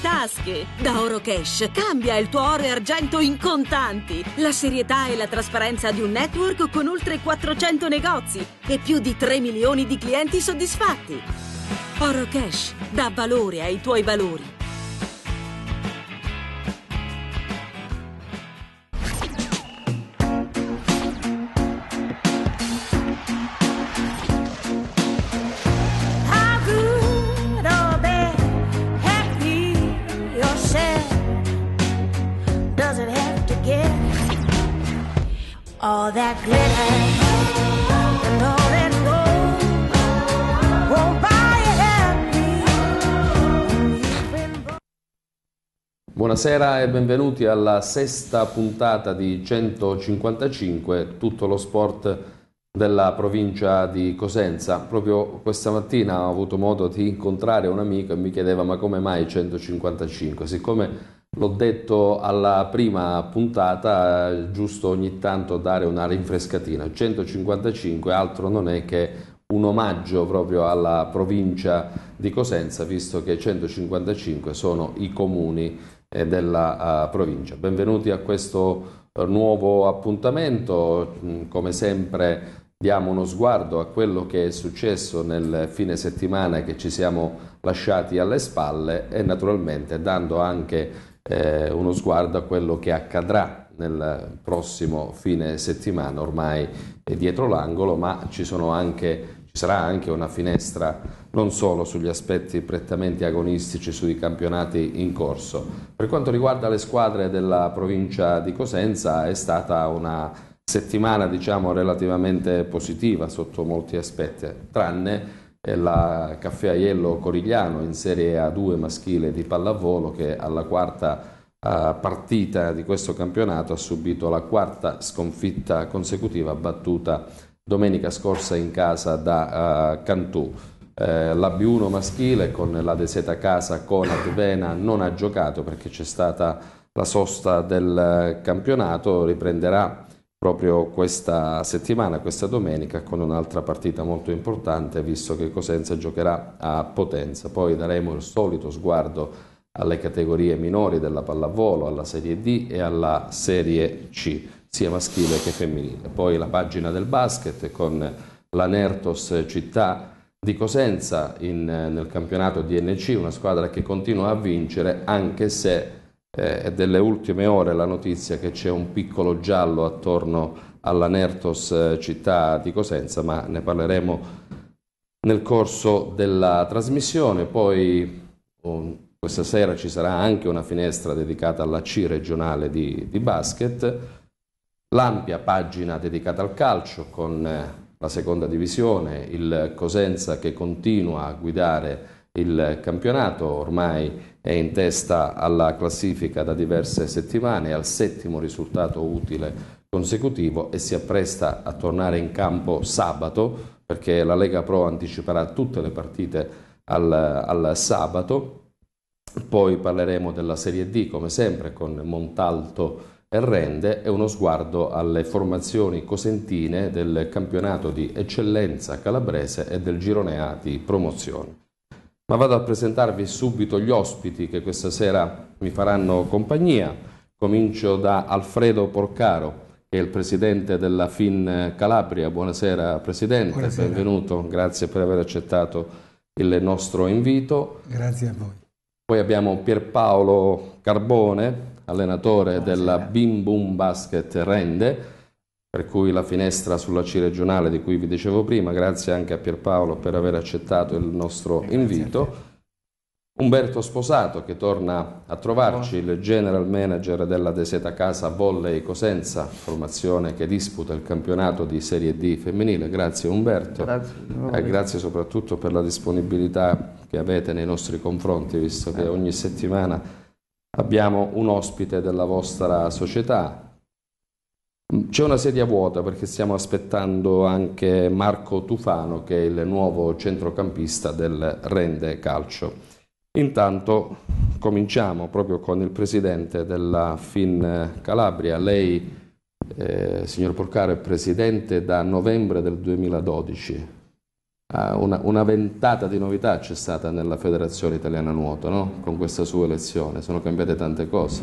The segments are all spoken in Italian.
tasche. Da Oro Cash cambia il tuo oro e argento in contanti. La serietà e la trasparenza di un network con oltre 400 negozi e più di 3 milioni di clienti soddisfatti. Oro Cash dà valore ai tuoi valori. Buonasera e benvenuti alla sesta puntata di 155, tutto lo sport della provincia di Cosenza. Proprio questa mattina ho avuto modo di incontrare un amico e mi chiedeva ma come mai 155? Siccome l'ho detto alla prima puntata, è giusto ogni tanto dare una rinfrescatina. 155 altro non è che un omaggio proprio alla provincia di Cosenza, visto che 155 sono i comuni e eh, della eh, provincia. Benvenuti a questo eh, nuovo appuntamento, mm, come sempre diamo uno sguardo a quello che è successo nel fine settimana che ci siamo lasciati alle spalle e naturalmente dando anche eh, uno sguardo a quello che accadrà nel prossimo fine settimana, ormai è dietro l'angolo, ma ci sono anche sarà anche una finestra non solo sugli aspetti prettamente agonistici sui campionati in corso. Per quanto riguarda le squadre della provincia di Cosenza è stata una settimana diciamo, relativamente positiva sotto molti aspetti, tranne eh, la Caffè Aiello Corigliano in Serie A2 maschile di pallavolo che alla quarta eh, partita di questo campionato ha subito la quarta sconfitta consecutiva battuta domenica scorsa in casa da uh, Cantù. Eh, la B1 maschile con la Deseta Casa con Advena non ha giocato perché c'è stata la sosta del eh, campionato, riprenderà proprio questa settimana, questa domenica, con un'altra partita molto importante, visto che Cosenza giocherà a Potenza. Poi daremo il solito sguardo alle categorie minori della pallavolo, alla Serie D e alla Serie C sia maschile che femminile. Poi la pagina del basket con l'Anertos Città di Cosenza in, nel campionato DNC, una squadra che continua a vincere anche se eh, è delle ultime ore la notizia che c'è un piccolo giallo attorno all'Anertos eh, Città di Cosenza, ma ne parleremo nel corso della trasmissione. Poi oh, questa sera ci sarà anche una finestra dedicata alla C regionale di, di basket L'ampia pagina dedicata al calcio con eh, la seconda divisione, il Cosenza che continua a guidare il campionato, ormai è in testa alla classifica da diverse settimane, al settimo risultato utile consecutivo e si appresta a tornare in campo sabato perché la Lega Pro anticiperà tutte le partite al, al sabato. Poi parleremo della Serie D come sempre con Montalto rende è uno sguardo alle formazioni cosentine del campionato di eccellenza calabrese e del girone A di promozione. Ma vado a presentarvi subito gli ospiti che questa sera mi faranno compagnia. Comincio da Alfredo Porcaro, che è il presidente della FIN Calabria. Buonasera Presidente, Buonasera. benvenuto, grazie per aver accettato il nostro invito. Grazie a voi. Poi abbiamo Pierpaolo Carbone, allenatore ah, della eh. Bim Boom Basket Rende, per cui la finestra sulla C regionale di cui vi dicevo prima, grazie anche a Pierpaolo per aver accettato il nostro invito. Umberto Sposato che torna a trovarci, il general manager della Deseta Casa Volley Cosenza, formazione che disputa il campionato di Serie D femminile. Grazie Umberto, grazie, eh, grazie soprattutto per la disponibilità che avete nei nostri confronti, visto che eh. ogni settimana abbiamo un ospite della vostra società. Mm, c'è una sedia vuota perché stiamo aspettando anche Marco Tufano che è il nuovo centrocampista del Rende Calcio. Intanto cominciamo proprio con il presidente della Fin Calabria. Lei, eh, signor Porcaro, è presidente da novembre del 2012. Ah, una, una, ventata di novità c'è stata nella Federazione Italiana Nuoto, no? con questa sua elezione, sono cambiate tante cose.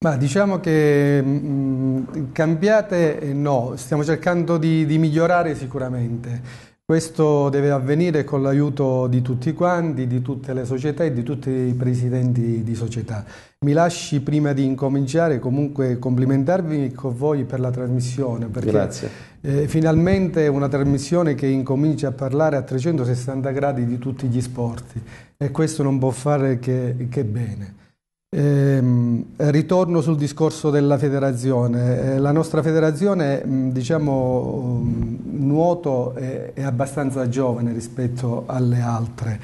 Ma diciamo che mh, mm, mm, cambiate no, stiamo cercando di, di migliorare sicuramente. Questo deve avvenire con l'aiuto di tutti quanti, di tutte le società e di tutti i presidenti di società. Mi lasci prima di incominciare comunque complimentarvi con voi per la trasmissione. Grazie. Eh, finalmente una trasmissione che incomincia a parlare a 360 gradi di tutti gli sport e questo non può fare che, che bene. Eh, ritorno sul discorso della federazione. Eh, la nostra federazione, mm, diciamo, mm, nuoto è, è, abbastanza giovane rispetto alle altre.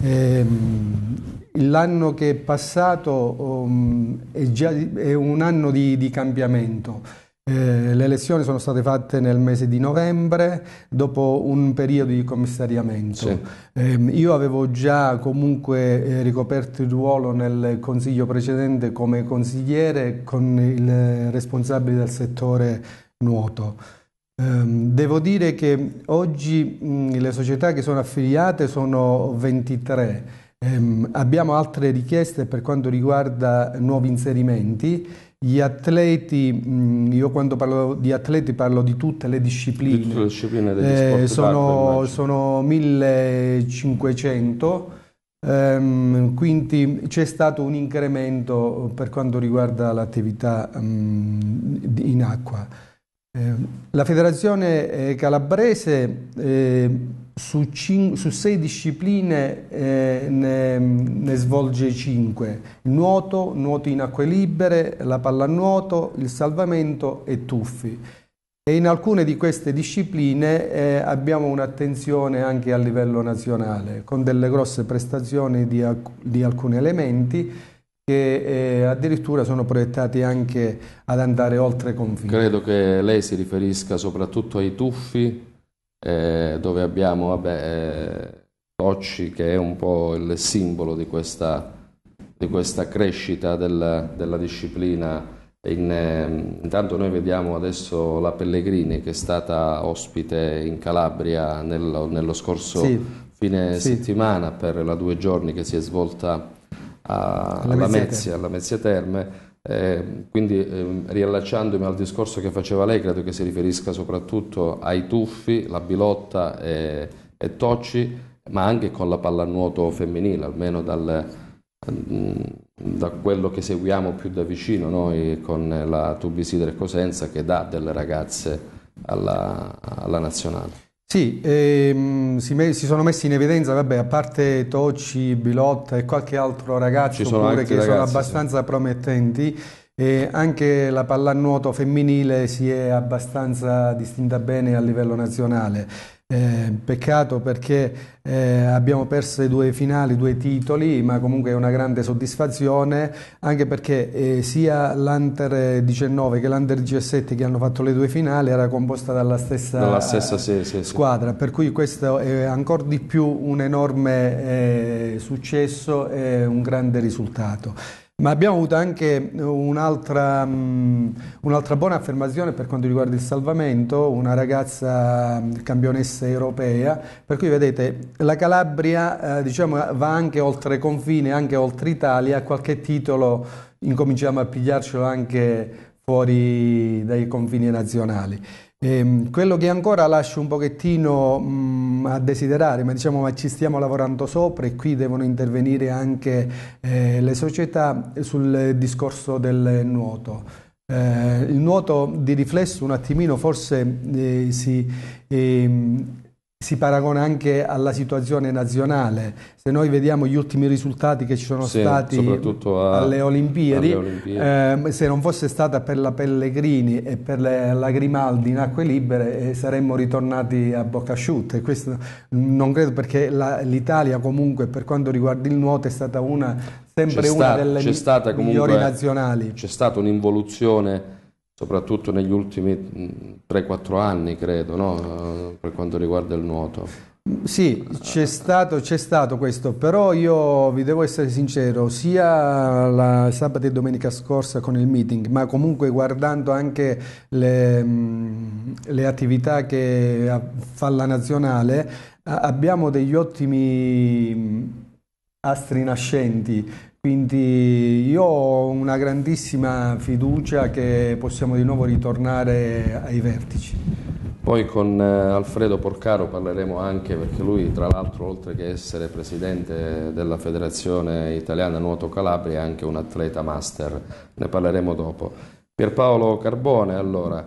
Eh, l'anno che è passato um, è, già, è, un anno di, di cambiamento. Eh, le elezioni sono state fatte nel mese di novembre, dopo un periodo di commissariamento. Eh, io avevo già comunque eh, ricoperto il ruolo nel consiglio precedente come consigliere con il responsabile del settore nuoto. Ehm, devo dire che oggi mh, le società che sono affiliate sono 23, ehm, abbiamo altre richieste per quanto riguarda nuovi inserimenti gli atleti, mm, io quando parlo di atleti parlo di tutte le discipline, di tutte le discipline degli eh, sono, sono 1500, ehm, quindi c'è stato un incremento per quanto riguarda l'attività mh, mm, in acqua. Eh, la federazione eh, calabrese eh, su, su, sei discipline eh, ne, ne, svolge cinque, il nuoto, nuoto in acque libere, la pallanuoto, il salvamento e tuffi. E in alcune di queste discipline eh, abbiamo un'attenzione anche a livello nazionale, con delle grosse prestazioni di, alc di alcuni elementi, che eh, addirittura sono proiettati anche ad andare oltre confine. Credo che lei si riferisca soprattutto ai tuffi, eh, dove abbiamo vabbè, eh, Tocci che è un po' il simbolo di questa, di questa crescita del, della disciplina. In, eh, intanto noi vediamo adesso la Pellegrini che è stata ospite in Calabria nel, nello scorso sì. fine sì. settimana per la due giorni che si è svolta a, alla, Mezzia, alla Mezzia Terme. Eh, quindi eh, riallacciandomi al discorso che faceva lei, credo che si riferisca soprattutto ai tuffi, la bilotta e, e tocci, ma anche con la pallanuoto femminile, almeno dal, mm, da quello che seguiamo più da vicino noi con la Tubisidre Cosenza che dà delle ragazze alla, alla nazionale. Sì, ehm, si, si, sono messi in evidenza, vabbè, a parte Tocci, Bilotta e qualche altro ragazzo sono pure che ragazzi, sono abbastanza promettenti, e anche la pallanuoto femminile si è abbastanza distinta bene a livello nazionale. Eh, peccato perché eh, abbiamo perso i due finali, i due titoli, ma comunque è una grande soddisfazione, anche perché eh, sia l'Under 19 che l'Under 17 che hanno fatto le due finali era composta dalla stessa, dalla stessa sì, sì, squadra, per cui questo è ancora di più un enorme eh, successo e un grande risultato. Ma abbiamo avuto anche eh, un'altra, mm, un buona affermazione per quanto riguarda il salvamento, una ragazza mm, campionessa europea, per cui vedete la Calabria eh, diciamo, va anche oltre confine, anche oltre Italia, qualche titolo incominciamo a pigliarcelo anche fuori dai confini nazionali. E ehm, quello che ancora lascio un pochettino mh, mm, a desiderare, ma diciamo ma ci stiamo lavorando sopra e qui devono intervenire anche eh, le società sul discorso del nuoto. Eh, il nuoto di riflesso un attimino forse eh, si ehm, si paragona anche alla situazione nazionale. Se noi vediamo gli ultimi risultati che ci sono sì, stati a, alle Olimpiadi, alle Olimpiadi. Eh, se non fosse stata per la Pellegrini e per le, la Grimaldi in acque libere eh, saremmo ritornati a bocca asciutta. E questo non credo perché l'Italia comunque per quanto riguarda il nuoto è stata una, sempre una sta, delle mi, stata comunque, migliori nazionali. C'è stata un'involuzione soprattutto negli ultimi 3-4 anni, credo, no? per quanto riguarda il nuoto. Sì, c'è stato, stato, questo, però io vi devo essere sincero, sia la sabato e domenica scorsa con il meeting, ma comunque guardando anche le, le attività che fa la nazionale, abbiamo degli ottimi astri nascenti quindi io ho una grandissima fiducia che possiamo di nuovo ritornare ai vertici. Poi con eh, Alfredo Porcaro parleremo anche perché lui tra l'altro oltre che essere presidente della Federazione Italiana Nuoto Calabria è anche un atleta master, ne parleremo dopo. Pierpaolo Carbone allora,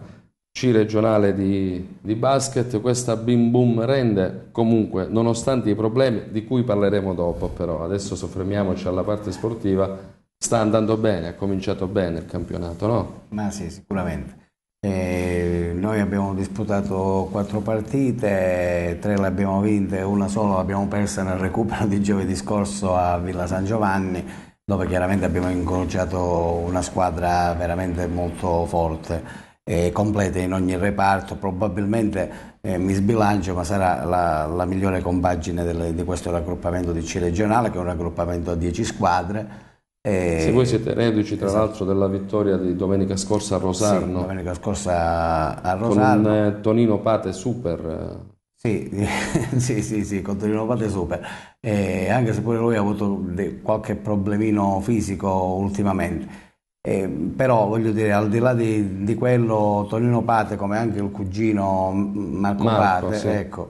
c regionale di, di basket, questa Bim Bum rende comunque, nonostante i problemi di cui parleremo dopo, però adesso soffermiamoci alla parte sportiva, sta andando bene, ha cominciato bene il campionato, no? Ma sì, sicuramente. Eh, noi abbiamo disputato quattro partite, tre le abbiamo vinte, una sola l'abbiamo persa nel recupero di giovedì scorso a Villa San Giovanni, dove chiaramente abbiamo incrociato una squadra veramente molto forte eh, completa in ogni reparto, probabilmente eh, mi sbilancio ma sarà la, la migliore compagine delle, di questo raggruppamento di C regionale che è un raggruppamento a 10 squadre. E... Se voi siete reduci tra esatto. l'altro della vittoria di domenica scorsa a Rosarno. Sì, domenica scorsa a Rosarno. Con Tonino Pate super. Sì, sì, sì, sì, con Torino Pate super, eh, anche se pure lui ha avuto qualche problemino fisico ultimamente. Eh, però voglio dire, al di là di, di, quello, Tonino Pate, come anche il cugino Marco, Marco Pate, sì. ecco,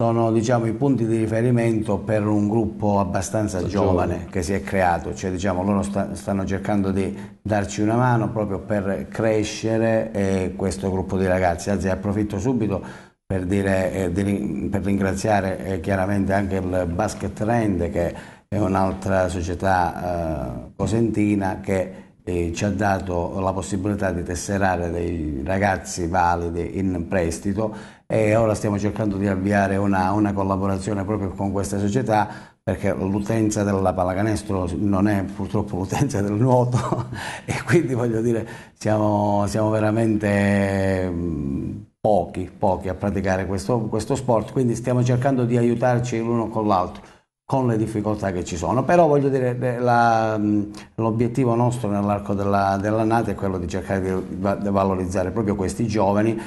sono diciamo, i punti di riferimento per un gruppo abbastanza giovane, giovane, che si è creato, cioè diciamo, loro sta, stanno cercando di darci una mano proprio per crescere eh, questo gruppo di ragazzi, anzi approfitto subito per, dire, eh, di, per ringraziare eh, chiaramente anche il Basket Trend che è un'altra società eh, cosentina che eh, ci ha dato la possibilità di tesserare dei ragazzi validi in prestito e ora stiamo cercando di avviare una, una collaborazione proprio con questa società perché l'utenza della pallacanestro non è purtroppo l'utenza del nuoto e quindi voglio dire siamo, siamo veramente mm, pochi, pochi a praticare questo, questo sport, quindi stiamo cercando di aiutarci l'uno con l'altro con le difficoltà che ci sono, però voglio dire eh, la, mm, l'obiettivo nostro nell'arco della, della è quello di cercare di, di valorizzare proprio questi giovani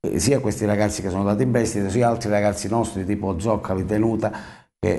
eh, sia questi ragazzi che sono andati in prestito, sia altri ragazzi nostri tipo Zocca, Vitenuta, che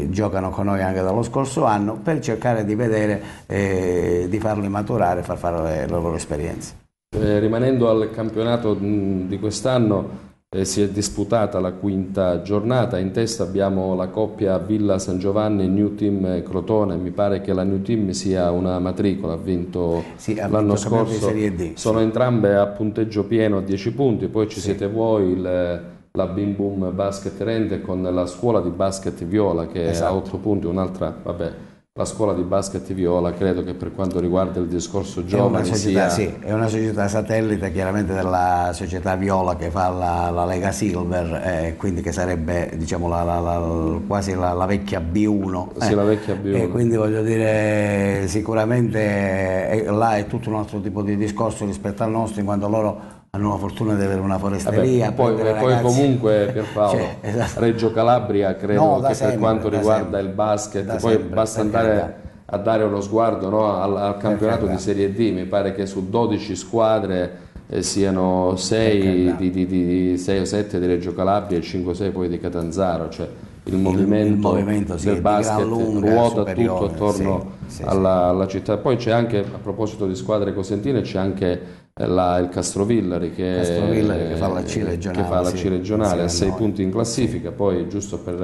eh, giocano con noi anche dallo scorso anno, per cercare di vedere, eh, di farli maturare, far fare le, le loro esperienze. Eh, rimanendo al campionato mm, di quest'anno, eh, si è disputata la quinta giornata, in testa abbiamo la coppia Villa San Giovanni, New Team eh, Crotone, mi pare che la New Team sia una matricola, ha vinto sì, l'anno scorso, D, sono sì. entrambe a punteggio pieno a 10 punti, poi ci sì. siete voi il, la Bim Boom Basket Rende con la scuola di basket Viola che esatto. ha 8 punti, un'altra, vabbè, la scuola di basket Viola credo che per quanto riguarda il discorso giovani è società, sia... Sì, è una società satellite chiaramente della società Viola che fa la, la Lega Silver, eh, quindi che sarebbe diciamo, la, la, quasi la, vecchia B1. Sì, eh, la vecchia B1. Eh, quindi voglio dire sicuramente là è tutto un altro tipo di discorso rispetto al nostro in quanto loro hanno la fortuna di avere una foresteria. Vabbè, poi, poi comunque Pierpaolo, cioè, esatto. Reggio Calabria credo no, che sempre, per quanto riguarda sempre. il basket, da poi sempre, basta andare a dare uno sguardo no, al, al, campionato di Serie D, mi pare che su 12 squadre eh, siano 6 di, di, di, 6 o 7 di Reggio Calabria e 5 o 6 poi di Catanzaro, cioè il movimento, il, il movimento sì, del basket lunga, ruota tutto attorno sì, sì, alla, alla, città. Poi c'è anche, a proposito di squadre cosentine, c'è anche eh, la, il Castrovillari che, Castrovillari che fa la C eh, regionale, sì, a 6 punti in classifica, poi giusto per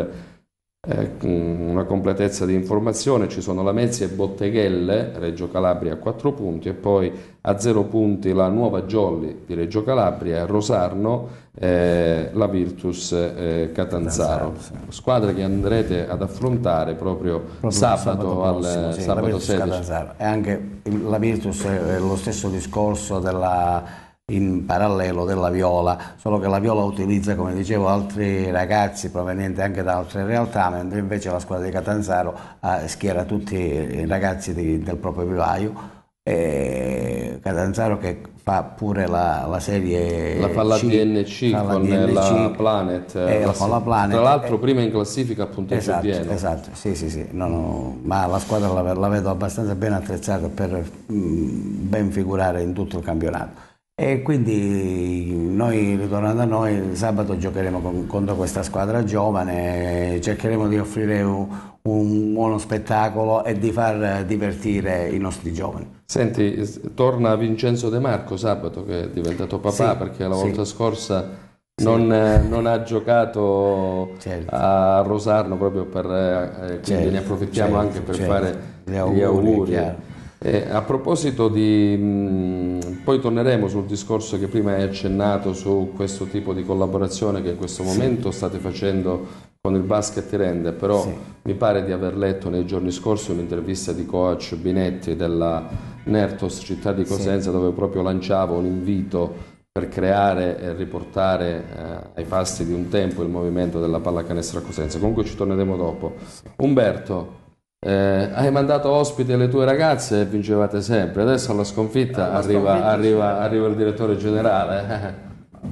eh, una completezza di informazione, ci sono Lamezia e Botteghelle, Reggio Calabria a 4 punti e poi a 0 punti la Nuova Jolly di Reggio Calabria, e Rosarno, eh, la Virtus eh, Catanzaro, Catanzaro sì. squadre che andrete ad affrontare proprio, proprio sabato, sabato, prossimo, al, sì, sabato 16. Catanzaro. E anche la Virtus è lo stesso discorso della in parallelo della viola, solo che la viola utilizza, come dicevo, altri ragazzi provenienti anche da altre realtà, mentre invece la squadra di Catanzaro ah, schiera tutti i ragazzi di, del proprio vivaio. E Catanzaro che fa pure la, la serie la fa la C, DNC fa la con DNC, la Planet, eh, la fa la Planet eh, tra l'altro eh, prima in classifica appunto esatto, pieno. esatto, sì sì sì no, no, ma la squadra la, la, vedo abbastanza ben attrezzata per mh, mm, ben figurare in tutto il campionato e quindi noi, ritornando a noi, sabato giocheremo con, contro questa squadra giovane, cercheremo di offrire un, un, buono spettacolo e di far divertire i nostri giovani. Senti, torna Vincenzo De Marco sabato che è diventato papà sì, perché la volta sì. scorsa non, sì. Eh, non, ha giocato certo. a Rosarno proprio per... Eh, eh quindi certo, ne approfittiamo certo, anche per certo. fare gli auguri. Gli auguri eh, a proposito di, mh, poi torneremo sul discorso che prima hai accennato su questo tipo di collaborazione che in questo momento sì. state facendo con il basket rende, però sì. mi pare di aver letto nei giorni scorsi un'intervista di coach Binetti della Nertos Città di Cosenza sì. dove proprio lanciava un invito per creare e riportare eh, ai fasti di un tempo il movimento della pallacanestro a Cosenza. Comunque ci torneremo dopo. Umberto, eh, hai mandato ospite le tue ragazze e vincevate sempre, adesso alla sconfitta, alla eh, arriva, sconfitta arriva, arriva, il direttore generale.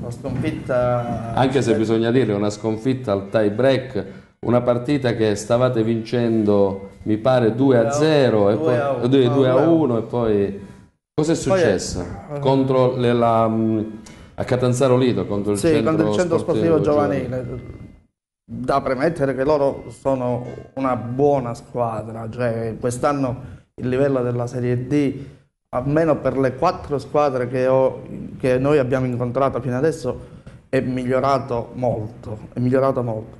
La sconfitta... Anche se bisogna dire una sconfitta al tie break, una partita che stavate vincendo mi pare 2 a 0, 2 a 1 e poi... 2 a Cos'è successo? Poi eh. Contro le, la, mm, a Catanzaro Lido, contro il sì, centro, contro il centro sportivo, sportivo giovanile. giovanile da premettere che loro sono una buona squadra, cioè quest'anno il livello della Serie D, almeno per le quattro squadre che, ho, che noi abbiamo incontrato fino adesso, è migliorato molto, è migliorato molto.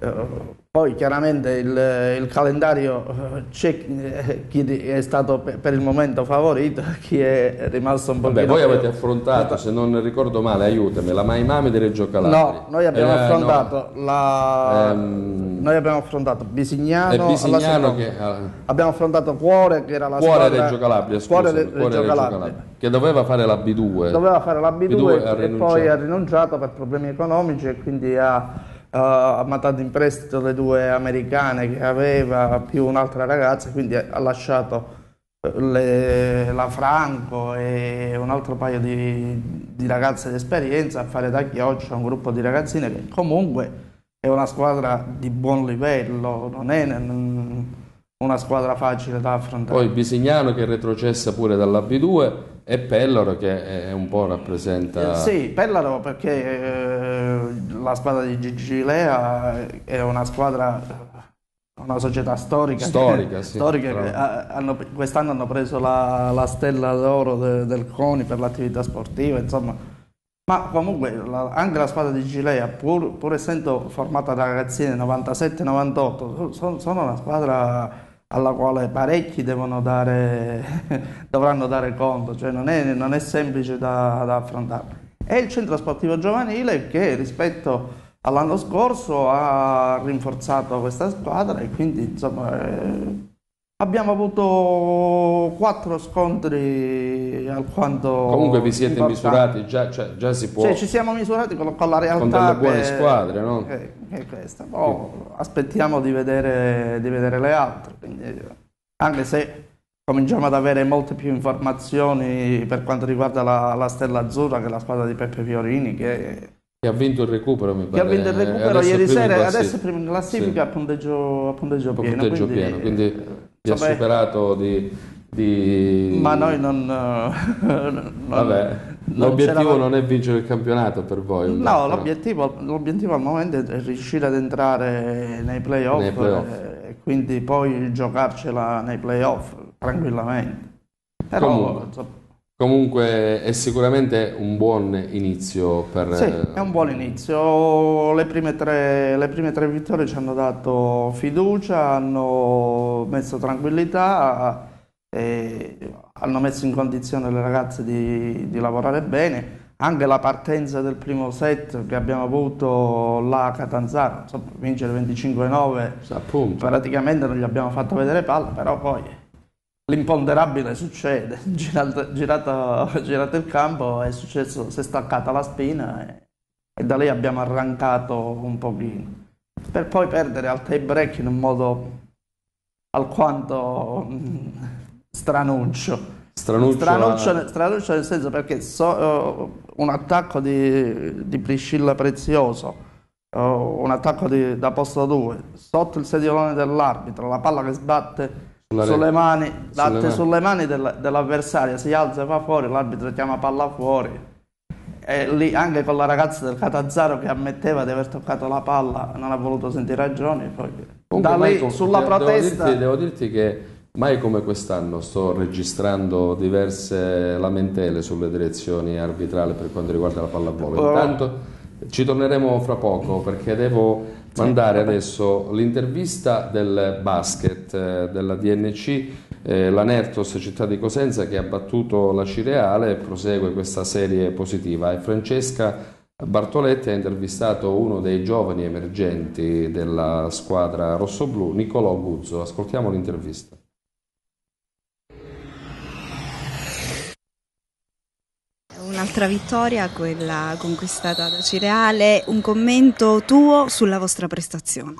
Eh, poi chiaramente il, il calendario eh, c'è eh, chi è stato per il momento favorito, chi è rimasto un po' Vabbè, voi avete affrontato, se non ricordo male, aiutami, la Maimami di Reggio Calabria. No, noi abbiamo eh, affrontato no. la... Ehm... Noi abbiamo affrontato Bisignano, Bisignano che... abbiamo affrontato Cuore che era la Cuore squadra... Reggio Calabria, scusami, Cuore, Reggio, Cuore Reggio Calabria. Calabria. Che doveva fare la B2. Doveva fare la B2, B2 e, e poi ha rinunciato per problemi economici e quindi ha ha mandato in prestito le due americane che aveva più un'altra ragazza, quindi ha lasciato eh, le, la Franco e un altro paio di, di ragazze d'esperienza a fare da chioccio a un gruppo di ragazzine che comunque è una squadra di buon livello, non è una squadra facile da affrontare. Poi Bisignano che retrocessa pure dalla B2 e Pellaro che è un po' rappresenta... sì, Pellaro perché... Eh, la squadra di Gigi Lea è una squadra una società storica, storica, sì, storica che hanno, quest'anno hanno preso la, la stella d'oro de, del CONI per l'attività sportiva, insomma. Ma comunque la, anche la squadra di Gilea, pur, pur essendo formata da ragazzine 97-98, sono, sono, una squadra alla quale parecchi dare, dovranno dare conto, cioè non è, non è semplice da, da affrontare e il centro sportivo giovanile che rispetto all'anno scorso ha rinforzato questa squadra e quindi insomma eh, abbiamo avuto quattro scontri alquanto comunque vi siete importanti. misurati già, cioè, già, si può cioè, ci siamo misurati con, con la realtà con delle buone che, squadre no? che, che questa. Poi, boh, aspettiamo di vedere, di vedere le altre quindi, anche se cominciamo ad avere molte più informazioni per quanto riguarda la, la Stella Azzurra che è la squadra di Peppe Fiorini che, che ha vinto il recupero mi pare. Che ha vinto il eh, recupero adesso ieri sera, adesso è prima in classifica sì. a punteggio, a punteggio, pieno, punteggio quindi, pieno. Quindi, vi ha superato di, di... Ma noi non... Eh, non Vabbè, l'obiettivo non è vincere il campionato per voi? No, l'obiettivo, al momento è riuscire ad entrare nei playoff, nei play eh, quindi poi giocarcela nei playoff tranquillamente. Però, comunque, insomma, comunque, è sicuramente un buon inizio per... Sì, eh, è un buon inizio. Le prime tre, le prime tre vittorie ci hanno dato fiducia, hanno messo tranquillità, hanno messo in condizione le ragazze di, di lavorare bene anche la partenza del primo set che abbiamo avuto là a Catanzaro, insomma, vincere 25-9, praticamente non gli abbiamo fatto vedere palla, però poi L'imponderabile succede, girato, girato, girato, il campo è successo, si è staccata la spina e, e da lì abbiamo arrancato un pochino. Per poi perdere al tie break in un modo alquanto mh, mm, stranuccio. Stranuccio, stranuccio, la... stranuccio, nel senso perché so, uh, un attacco di, di Priscilla Prezioso, uh, un attacco di, da posto 2, sotto il sediolone dell'arbitro, la palla che sbatte sulle mani, sulle mani, sulle mani dell'avversario, si alza e va fuori, l'arbitro chiama palla fuori. E lì anche con la ragazza del Catazzaro che ammetteva di aver toccato la palla, non ha voluto sentire ragioni. Poi... Comunque, da lì Michael, sulla devo protesta. Dirti, devo dirti che mai come quest'anno sto registrando diverse lamentele sulle direzioni arbitrali per quanto riguarda la palla a volo. Intanto ci torneremo fra poco perché devo mandare adesso l'intervista del basket eh, della DNC, eh, l'Anertos Città di Cosenza che ha battuto la Cireale e prosegue questa serie positiva e Francesca Bartoletti ha intervistato uno dei giovani emergenti della squadra rossoblu, Nicolò Guzzo. Ascoltiamo l'intervista. Un'altra vittoria, quella conquistata da Cireale. Un commento tuo sulla vostra prestazione.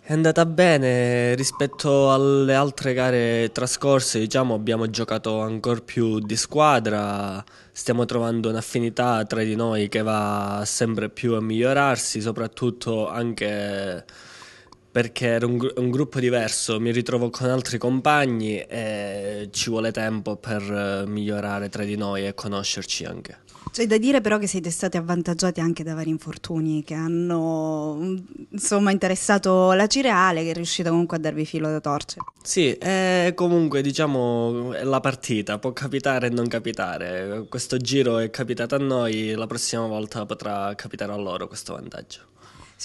È andata bene rispetto alle altre gare trascorse, diciamo, abbiamo giocato ancora più di squadra, stiamo trovando un'affinità tra di noi che va sempre più a migliorarsi, soprattutto anche perché era un, un, gruppo diverso, mi ritrovo con altri compagni e ci vuole tempo per eh, migliorare tra di noi e conoscerci anche. C'è da dire però che siete stati avvantaggiati anche da vari infortuni che hanno insomma, interessato la Cireale che è riuscita comunque a darvi filo da torce. Sì, è comunque diciamo è la partita, può capitare e non capitare. Questo giro è capitato a noi, la prossima volta potrà capitare a loro questo vantaggio.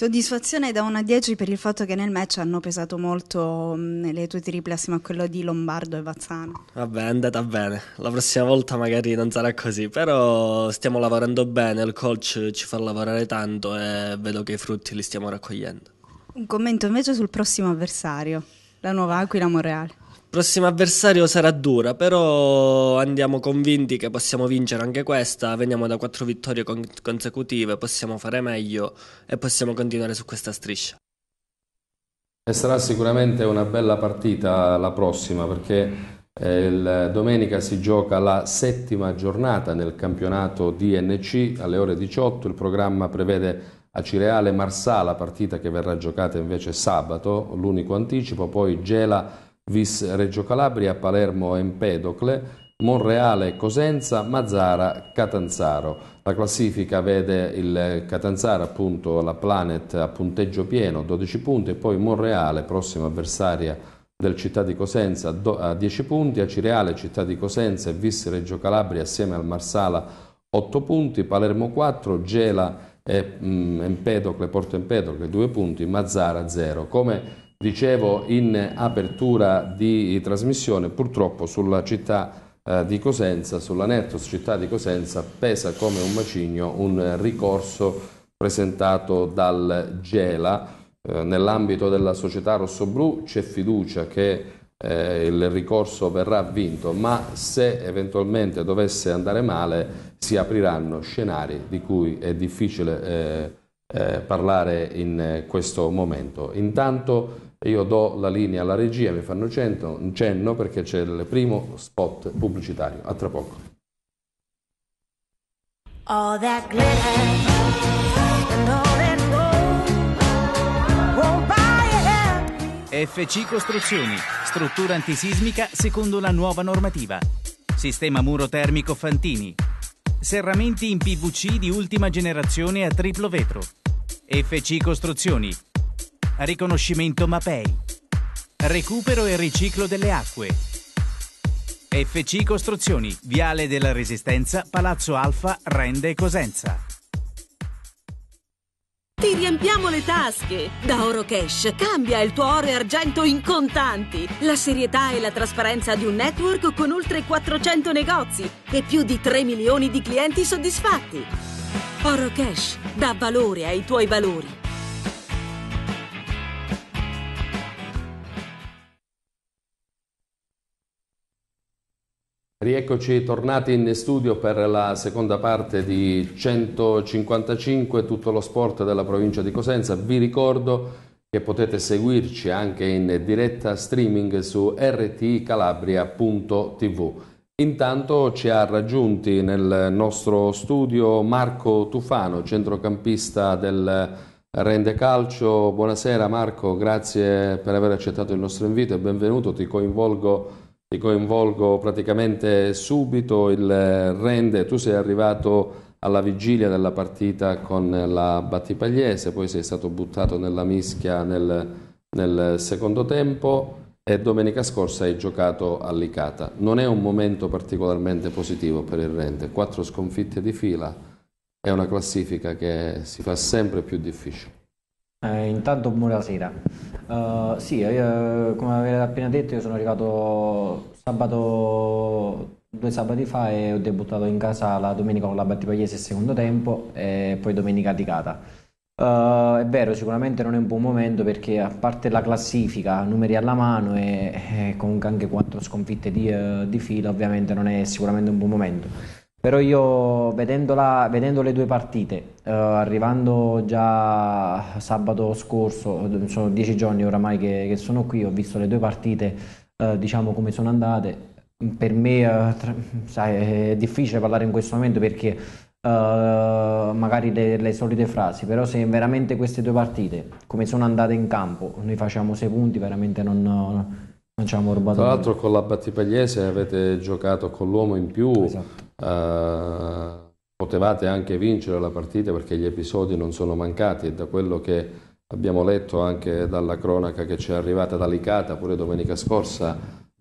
Soddisfazione da 1 a 10 per il fatto che nel match hanno pesato molto mh, mm, le tue triple assieme a quello di Lombardo e Vazzano. Vabbè, è andata bene. La prossima volta magari non sarà così, però stiamo lavorando bene, il coach ci fa lavorare tanto e vedo che i frutti li stiamo raccogliendo. Un commento invece sul prossimo avversario, la nuova Aquila Monreale prossimo avversario sarà dura, però andiamo convinti che possiamo vincere anche questa. Veniamo da quattro vittorie con- consecutive, possiamo fare meglio e possiamo continuare su questa striscia. E sarà sicuramente una bella partita la prossima perché eh, il, domenica si gioca la settima giornata nel campionato DNC alle ore 18. Il programma prevede Acireale Marsala, partita che verrà giocata invece sabato, l'unico anticipo, poi Gela Vis Reggio Calabria, Palermo Empedocle, Monreale, Cosenza, Mazzara, Catanzaro. La classifica vede il Catanzaro, appunto la Planet a punteggio pieno, 12 punti, e poi Monreale, prossima avversaria del Città di Cosenza, a 10 punti, Acireale, Città di Cosenza e Vis Reggio Calabria assieme al Marsala, 8 punti, Palermo 4, Gela e mh, mm, Empedocle, Porto Empedocle 2 punti, Mazzara 0. Come Dicevo in apertura di trasmissione, purtroppo sulla città eh, di Cosenza, sulla Nertos città di Cosenza, pesa come un macigno un ricorso presentato dal Gela. Eh, nell'ambito della società rossoblù c'è fiducia che eh, il ricorso verrà vinto, ma se eventualmente dovesse andare male si apriranno scenari di cui è difficile eh, eh, parlare in questo momento. Intanto io do la linea alla regia, mi fanno cento, un cenno perché c'è il primo spot pubblicitario. A tra poco. All that FC Costruzioni, struttura antisismica secondo la nuova normativa. Sistema muro termico Fantini. Serramenti in PVC di ultima generazione a triplo vetro. FC Costruzioni, riconoscimento MAPEI, recupero e riciclo delle acque, FC Costruzioni, Viale della Resistenza, Palazzo Alfa, Rende Cosenza. Ti riempiamo le tasche! Da Oro Cash cambia il tuo oro e argento in contanti! La serietà e la trasparenza di un network con oltre 400 negozi e più di 3 milioni di clienti soddisfatti. Oro Cash dà valore ai tuoi valori. Rieccoci tornati in studio per la seconda parte di 155 tutto lo sport della provincia di Cosenza. Vi ricordo che potete seguirci anche in diretta streaming su rtcalabria.tv. Intanto ci ha raggiunti nel nostro studio Marco Tufano, centrocampista del Rende Calcio. Buonasera Marco, grazie per aver accettato il nostro invito e benvenuto. Ti coinvolgo ti coinvolgo praticamente subito, il eh, Rende, tu sei arrivato alla vigilia della partita con la Battipagliese, poi sei stato buttato nella mischia nel, nel secondo tempo e domenica scorsa hai giocato all'Icata. Non è un momento particolarmente positivo per il Rende, quattro sconfitte di fila è una classifica che si fa sempre più difficile. Eh, intanto buonasera. Uh, sì, io, eh, come avete appena detto, io sono arrivato sabato, due sabati fa e ho debuttato in casa la domenica con la Battipagliese il secondo tempo e poi domenica di Cata. Uh, eh, è vero, sicuramente non è un buon momento perché a parte la classifica, numeri alla mano e, e comunque anche quattro sconfitte di, uh, di fila, ovviamente non è sicuramente un buon momento però io vedendola, vedendo le due partite, eh, arrivando già sabato scorso, sono dieci giorni oramai che, che sono qui, ho visto le due partite, eh, diciamo come sono andate. Per me, eh, sai, è difficile parlare in questo momento perché eh, magari le, le, solite frasi, però se veramente queste due partite, come sono andate in campo, noi facciamo sei punti, veramente non, non ci abbiamo rubato. Tra l'altro con la Battipagliese avete giocato con l'uomo in più. Esatto eh, potevate anche vincere la partita perché gli episodi non sono mancati e da quello che abbiamo letto anche dalla cronaca che ci è arrivata da Licata pure domenica scorsa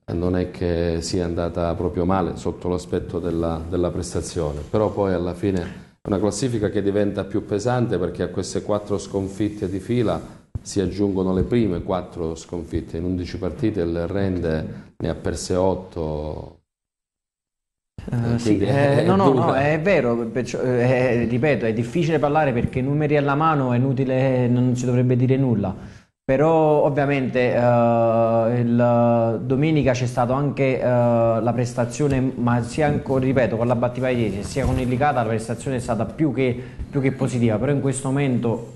eh, non è che sia andata proprio male sotto l'aspetto della, della prestazione, però poi alla fine è una classifica che diventa più pesante perché a queste quattro sconfitte di fila si aggiungono le prime quattro sconfitte, in 11 partite il Rende ne ha perse 8, Uh, sì, eh, no, no, no, è vero, perciò, eh, ripeto, è difficile parlare perché numeri alla mano è inutile, non si dovrebbe dire nulla. Però ovviamente eh, il, domenica c'è stata anche eh, la prestazione, ma sia ancora, ripeto, con la Battipagliese sia con il Licata la prestazione è stata più che, più che positiva, però in questo momento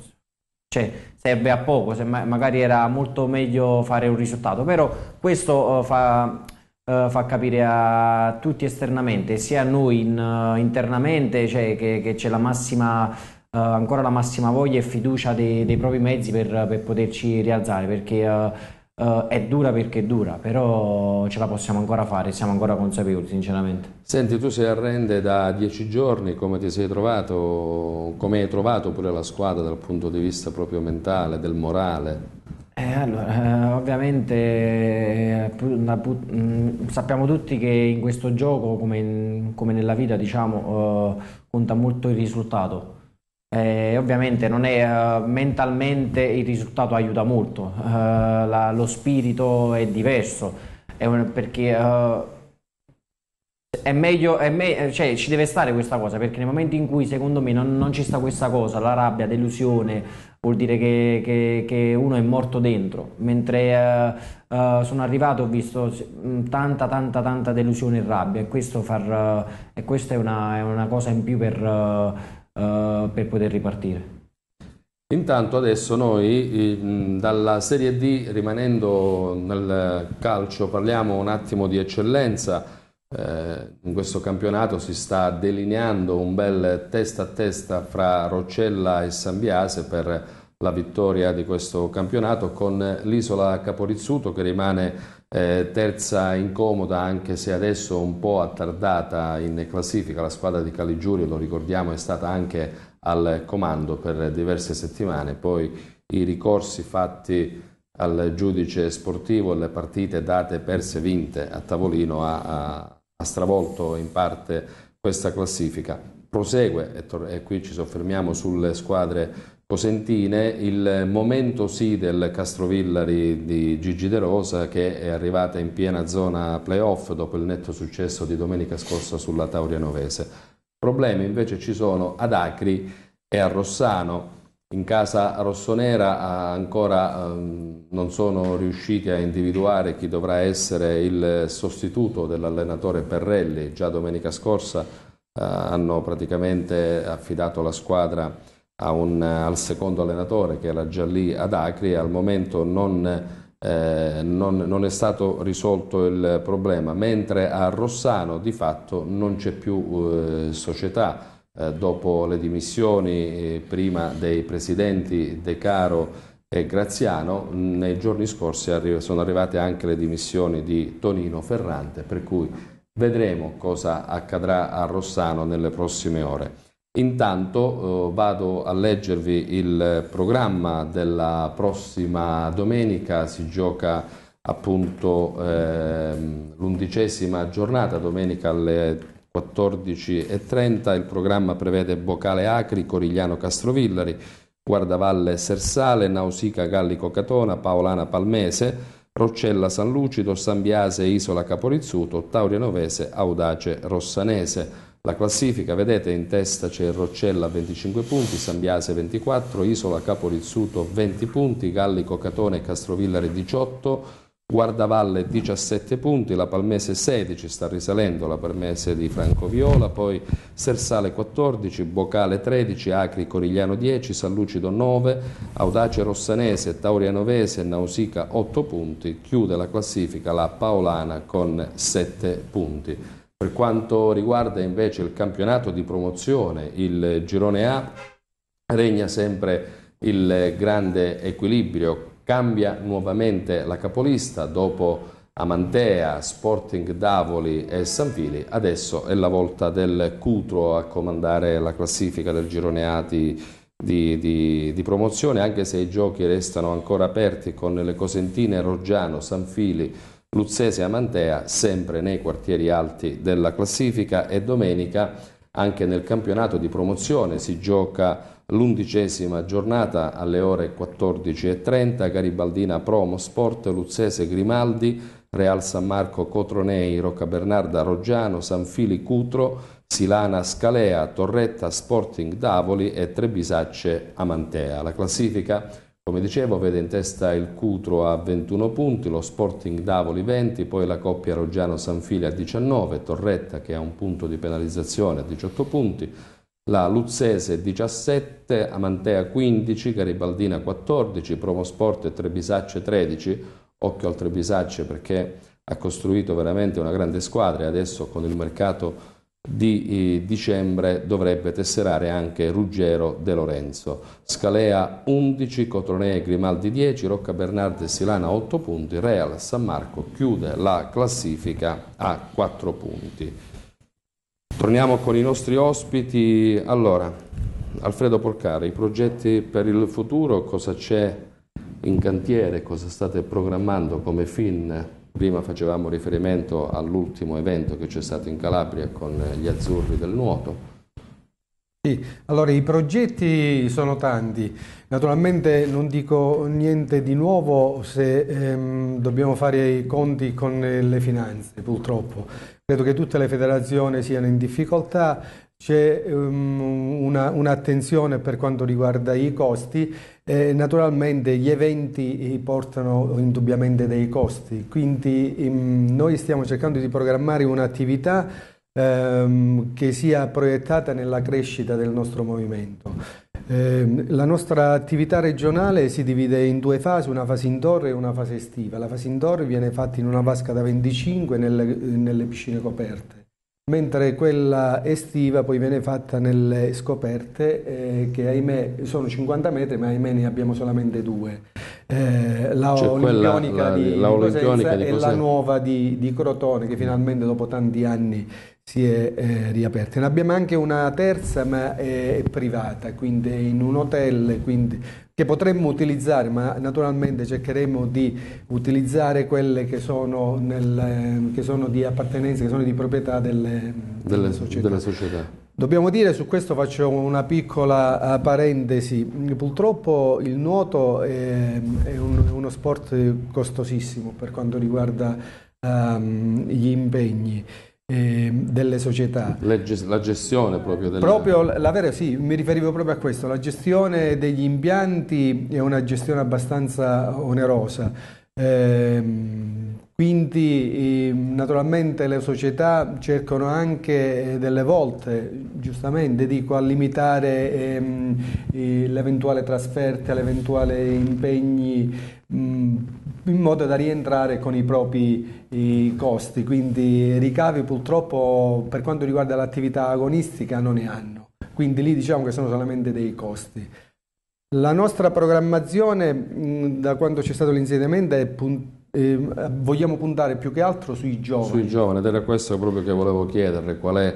cioè, serve a poco, ma magari era molto meglio fare un risultato, però questo uh, fa, eh, fa capire a tutti esternamente, sia a noi in, uh, internamente, cioè che, che c'è la massima, uh, ancora la massima voglia e fiducia dei, dei propri mezzi per, per, poterci rialzare, perché è dura perché è dura, però ce la possiamo ancora fare, siamo ancora consapevoli sinceramente. Senti, tu sei a Rende da dieci giorni, come ti sei trovato, come hai trovato pure la squadra dal punto di vista proprio mentale, del morale? Eh, allora, eh, ovviamente eh, mm, sappiamo tutti che in questo gioco, come, in, come nella vita, diciamo, eh, conta molto il risultato. Eh, ovviamente è, uh, mentalmente il risultato aiuta molto, uh, la, lo spirito è diverso, è un, perché uh, è meglio, è me eh, cioè ci deve stare questa cosa perché nel momento in cui secondo me non, non ci sta questa cosa, la rabbia, delusione, vuol dire che, che, che uno è morto dentro. Mentre uh, uh, sono arrivato ho visto mm, tanta, tanta, tanta delusione e rabbia e, questo far, uh, e questa è una, è una, cosa in più per, per poter ripartire. Intanto adesso noi mm, dalla Serie D, rimanendo nel calcio, parliamo un attimo di eccellenza eh, in questo campionato si sta delineando un bel testa a testa fra Roccella e Sambiase per la vittoria di questo campionato con l'isola Caporizzuto che rimane eh, terza incomoda anche se adesso un po' attardata in classifica la squadra di Caligiuri lo ricordiamo è stata anche al comando per diverse settimane poi i ricorsi fatti al giudice sportivo, le partite date perse e vinte a tavolino ha, ha stravolto in parte questa classifica. Prosegue, e, tor- e qui ci soffermiamo sulle squadre cosentine, il momento sì del Castrovillari di Gigi De Rosa che è arrivata in piena zona playoff dopo il netto successo di domenica scorsa sulla Taurianovese. Problemi invece ci sono ad Acri e a Rossano in casa rossonera eh, ancora ehm, non sono riusciti a individuare chi dovrà essere il sostituto dell'allenatore Perrelli. Già domenica scorsa eh, hanno praticamente affidato la squadra un, eh, al secondo allenatore che era già lì ad Acri. Al momento non, eh, non, non è stato risolto il problema, mentre a Rossano di fatto non c'è più eh, società eh, dopo le dimissioni eh, prima dei presidenti De Caro e Graziano, nei giorni scorsi sono arrivate anche le dimissioni di Tonino Ferrante, per cui vedremo cosa accadrà a Rossano nelle prossime ore. Intanto eh, vado a leggervi il programma della prossima domenica, si gioca appunto ehm, l'undicesima giornata, domenica alle 14.30 il programma prevede Bocale Acri, Corigliano Castrovillari, Guardavalle Sersale, Nausica Gallico Catona, Paolana Palmese, Roccella San Lucido, San Biase Isola Caporizzuto, Taurianovese, Audace Rossanese. La classifica, vedete, in testa c'è Roccella 25 punti, San Biase 24, Isola Caporizzuto 20 punti, Gallico Catone e Castrovillari 18 Guardavalle 17 punti, la Palmese 16, sta risalendo la Palmese di Franco Viola, poi Sersale 14, Bocale 13, Acri Corigliano 10, San Lucido 9, Audace Rossanese, Taurianovese e Nausica 8 punti, chiude la classifica la Paolana con 7 punti. Per quanto riguarda invece il campionato di promozione, il girone A regna sempre il grande equilibrio Cambia nuovamente la capolista dopo Amantea, Sporting Davoli e Sanfili, adesso è la volta del Cutro a comandare la classifica del gironeati. di, di, di, di, promozione, anche se i giochi restano ancora aperti con le Cosentine, Roggiano, Sanfili, Luzzese e Amantea, sempre nei quartieri alti della classifica e domenica anche nel campionato di promozione si gioca L'undicesima giornata alle ore 14.30, Garibaldina Promo Sport, Luzzese Grimaldi, Real San Marco Cotronei, Rocca Bernarda Roggiano, Sanfili Cutro, Silana Scalea, Torretta Sporting Davoli e Trebisacce Amantea. La classifica, come dicevo, vede in testa il Cutro a 21 punti, lo Sporting Davoli 20, poi la coppia Roggiano Sanfili a 19, Torretta che ha un punto di penalizzazione a 18 punti, la Luzzese 17, Amantea 15, Garibaldina 14, Promosport e Trebisacce 13, occhio al Trebisacce perché ha costruito veramente una grande squadra e adesso con il mercato di eh, dicembre dovrebbe tesserare anche Ruggero De Lorenzo. Scalea 11, Cotronea e Grimaldi 10, Rocca Bernardi e Silana 8 punti, Real San Marco chiude la classifica a 4 punti. Torniamo con i nostri ospiti. Allora, Alfredo Porcari, i progetti per il futuro, cosa c'è in cantiere, cosa state programmando come fin? Prima facevamo riferimento all'ultimo evento che c'è stato in Calabria con gli azzurri del nuoto. Sì, allora i progetti sono tanti, naturalmente non dico niente di nuovo se ehm, dobbiamo fare i conti con le finanze purtroppo credo che tutte le federazioni siano in difficoltà, c'è um, un'attenzione un per quanto riguarda i costi, e naturalmente gli eventi eh, portano indubbiamente dei costi, quindi um, noi stiamo cercando di programmare un'attività um, che sia proiettata nella crescita del nostro movimento. Ehm, la nostra attività regionale si divide in due fasi, una fase indoor e una fase estiva. La fase indoor viene fatta in una vasca da 25 nelle, nelle piscine coperte, mentre quella estiva poi viene fatta nelle scoperte eh, che ahimè sono 50 metri ma ahimè ne abbiamo solamente due. Eh, la cioè olimpionica quella, la, di, la, olimpionica di e la nuova di, di Crotone che finalmente dopo tanti anni si è eh, riaperta. Ne abbiamo anche una terza, ma è, è privata, quindi è in un hotel, quindi, che potremmo utilizzare, ma naturalmente cercheremo di utilizzare quelle che sono, nel, ehm, che sono di appartenenza, che sono di proprietà delle, delle, società. delle società. Dobbiamo dire, su questo faccio una piccola eh, parentesi, purtroppo il nuoto è, è un, uno sport costosissimo per quanto riguarda um, gli impegni. Ehm, delle società. la gestione proprio delle... Proprio, la vera, sì, mi riferivo proprio a questo, la gestione degli impianti è una gestione abbastanza onerosa Ehm, quindi ehm, naturalmente le società cercano anche eh, delle volte, giustamente dico, a limitare ehm, l'eventuale trasferta, l'eventuale impegni mh, in modo da rientrare con i propri i costi. Quindi ricavi purtroppo per quanto riguarda l'attività agonistica non ne hanno. Quindi lì diciamo che sono solamente dei costi. La nostra programmazione da quando c'è stato l'insediamento è puntata eh, vogliamo puntare più che altro sui giovani. Sui giovani, ed era questo proprio che volevo chiedere, qual è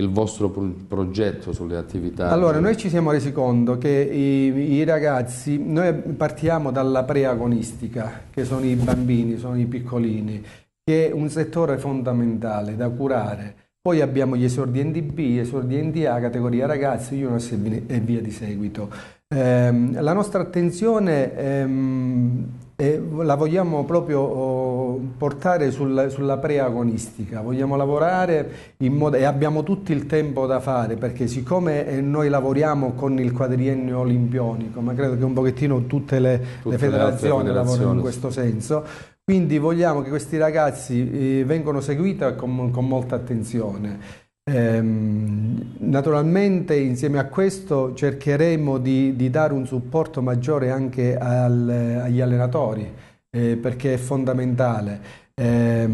il vostro pro progetto sulle attività? Allora, noi ci siamo resi conto che i, i ragazzi, noi partiamo dalla preagonistica, che sono i bambini, sono i piccolini, che è un settore fondamentale da curare. Poi abbiamo gli esordienti B, esordienti A, categoria ragazzi, juniors e via di seguito. Eh, la nostra attenzione ehm, eh, la vogliamo proprio oh, portare sul, sulla preagonistica, vogliamo lavorare in modo, e abbiamo tutto il tempo da fare perché siccome eh, noi lavoriamo con il quadriennio olimpionico, ma credo che un pochettino tutte le, tutte le federazioni lavorano in questo senso, quindi vogliamo che questi ragazzi eh, vengano seguiti con, con molta attenzione. Ehm, naturalmente insieme a questo cercheremo di, di dare un supporto maggiore anche al, agli allenatori eh, perché è fondamentale. Eh,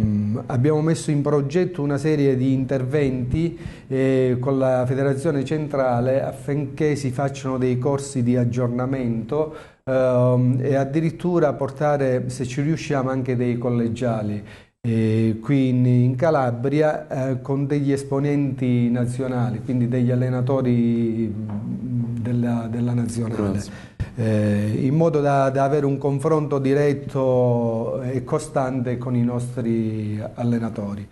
abbiamo messo in progetto una serie di interventi eh, con la Federazione Centrale affinché si facciano dei corsi di aggiornamento eh, e addirittura portare, se ci riusciamo, anche dei collegiali eh, qui in, in Calabria eh, con degli esponenti nazionali, quindi degli allenatori mm, della, della nazionale, eh, in modo da, da, avere un confronto diretto e costante con i nostri allenatori.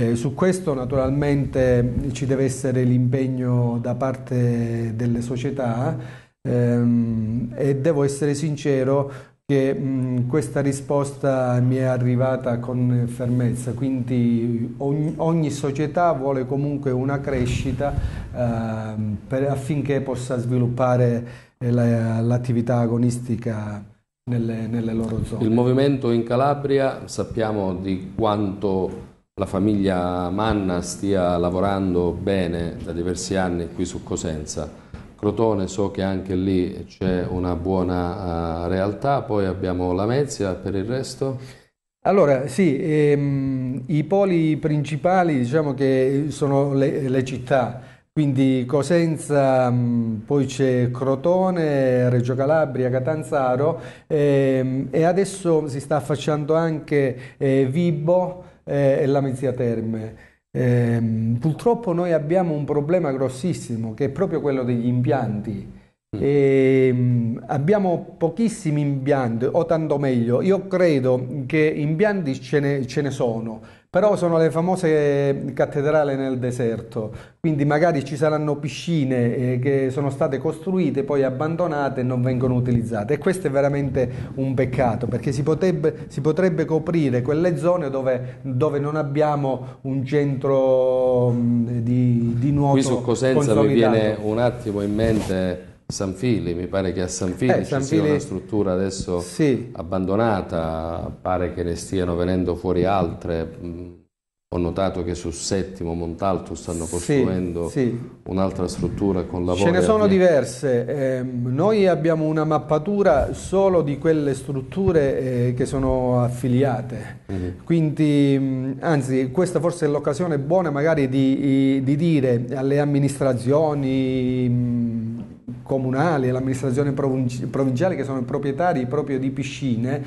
Eh, su questo naturalmente ci deve essere l'impegno da parte delle società ehm, e devo essere sincero, che mh, questa risposta mi è arrivata con fermezza, quindi ogni, ogni società vuole comunque una crescita eh, per, affinché possa sviluppare eh, l'attività agonistica nelle, nelle, loro zone. Il movimento in Calabria sappiamo di quanto la famiglia Manna stia lavorando bene da diversi anni qui su Cosenza Crotone so che anche lì c'è una buona uh, realtà, poi abbiamo Lamezia Mezia per il resto. Allora sì, ehm, i poli principali diciamo che sono le, le città, quindi Cosenza, mm, poi c'è Crotone, Reggio Calabria, Catanzaro ehm, e adesso si sta affacciando anche eh, Vibo eh, e Lamezia Terme. Eh, purtroppo noi abbiamo un problema grossissimo che è proprio quello degli impianti. Mm. E ehm, abbiamo pochissimi impianti, o tanto meglio, io credo che impianti ce ne, ce ne sono, però sono le famose eh, cattedrali nel deserto, quindi magari ci saranno piscine eh, che sono state costruite, poi abbandonate e non vengono utilizzate e questo è veramente un peccato perché si potrebbe, si potrebbe coprire quelle zone dove, dove, non abbiamo un centro mm, di, di nuoto Qui su Cosenza mi viene un attimo in mente San Fili, mi pare che a San eh, Fili eh, ci San sia Fili... una struttura adesso sì. abbandonata, pare che ne stiano venendo fuori altre. Mm. Ho notato che su Settimo Montalto stanno costruendo sì, sì. un'altra struttura con lavoro. Ce ne sono diverse. Eh, noi abbiamo una mappatura solo di quelle strutture eh, che sono affiliate. Mm-hmm. Mm -hmm. Quindi, anzi, questa forse è l'occasione buona magari di, di, dire alle amministrazioni mm, comunali e l'amministrazione provinciale che sono i proprietari proprio di piscine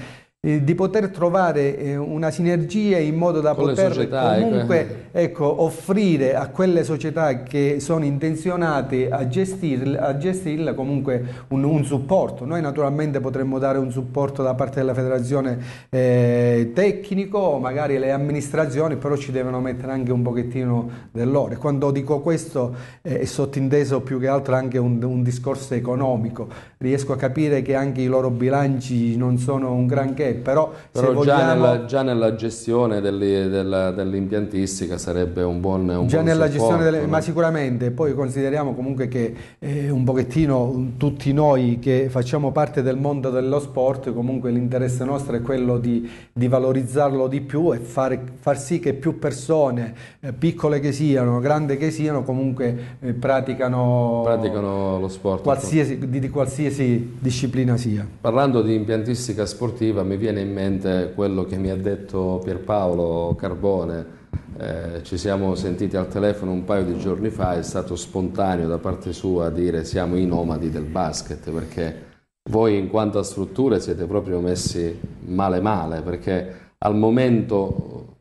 eh, di poter trovare eh, una sinergia in modo da poter società, ecco. comunque ecco. Ecco, offrire a quelle società che sono intenzionate a, gestirla, a gestirla comunque un, un, supporto. Noi naturalmente potremmo dare un supporto da parte della federazione eh, tecnico, magari le amministrazioni, però ci devono mettere anche un pochettino del Quando dico questo eh, è sottinteso più che altro anche un, un discorso economico. Riesco a capire che anche i loro bilanci non sono un granché 3, però, però se vogliamo... Già nella, già nella gestione delle, della, dell'impiantistica sarebbe un buon un Già buon nella supporto, gestione, delle, no? ma sicuramente, poi consideriamo comunque che eh, un pochettino tutti noi che facciamo parte del mondo dello sport, comunque l'interesse nostro è quello di, di valorizzarlo di più e far, far sì che più persone, eh, piccole che siano, grandi che siano, comunque eh, praticano, praticano lo sport qualsiasi, di, di qualsiasi disciplina sia. Parlando di impiantistica sportiva, mi viene in mente quello che mi ha detto Pierpaolo Carbone, eh, ci siamo sentiti al telefono un paio di giorni fa, è stato spontaneo da parte sua dire siamo i nomadi del basket, perché voi in quanto a strutture siete proprio messi male male, perché al momento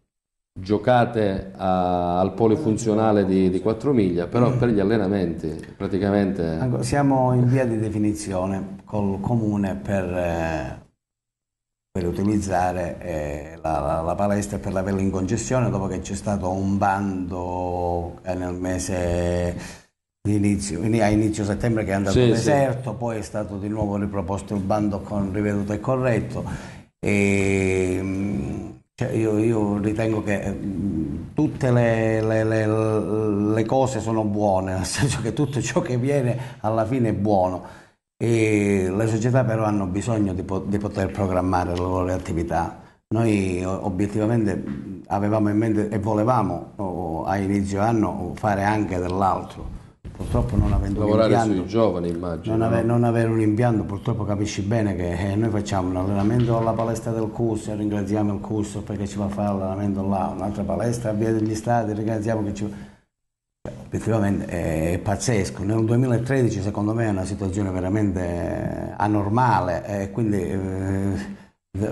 giocate a, al polifunzionale di, di 4 miglia, però per gli allenamenti praticamente... Ecco, siamo in via di definizione col comune per... Eh per utilizzare eh, la, la, la, palestra per averla in concessione dopo che c'è stato un bando eh, nel mese Inizio, a inizio settembre che è andato sì, deserto, sì. poi è stato di nuovo riproposto il bando con riveduto e corretto. E, mm, cioè io, io, ritengo che eh, tutte le, le, le, le, cose sono buone, nel senso che tutto ciò che viene alla fine è buono. E le società però hanno bisogno di, po- di poter programmare le loro attività. Noi obiettivamente avevamo in mente e volevamo oh, a inizio anno fare anche dell'altro. Purtroppo non avendo Lavorare un impianto, sui giovani immagino. Non, ave- non, avere un impianto, purtroppo capisci bene che eh, noi facciamo un allenamento alla palestra del CUS, ringraziamo il CUS perché ci fa fare l'allenamento là, un'altra palestra a Via degli Stati, ringraziamo che ci fa Effettivamente eh, è pazzesco, nel 2013 secondo me è una situazione veramente eh, anormale e eh, quindi eh,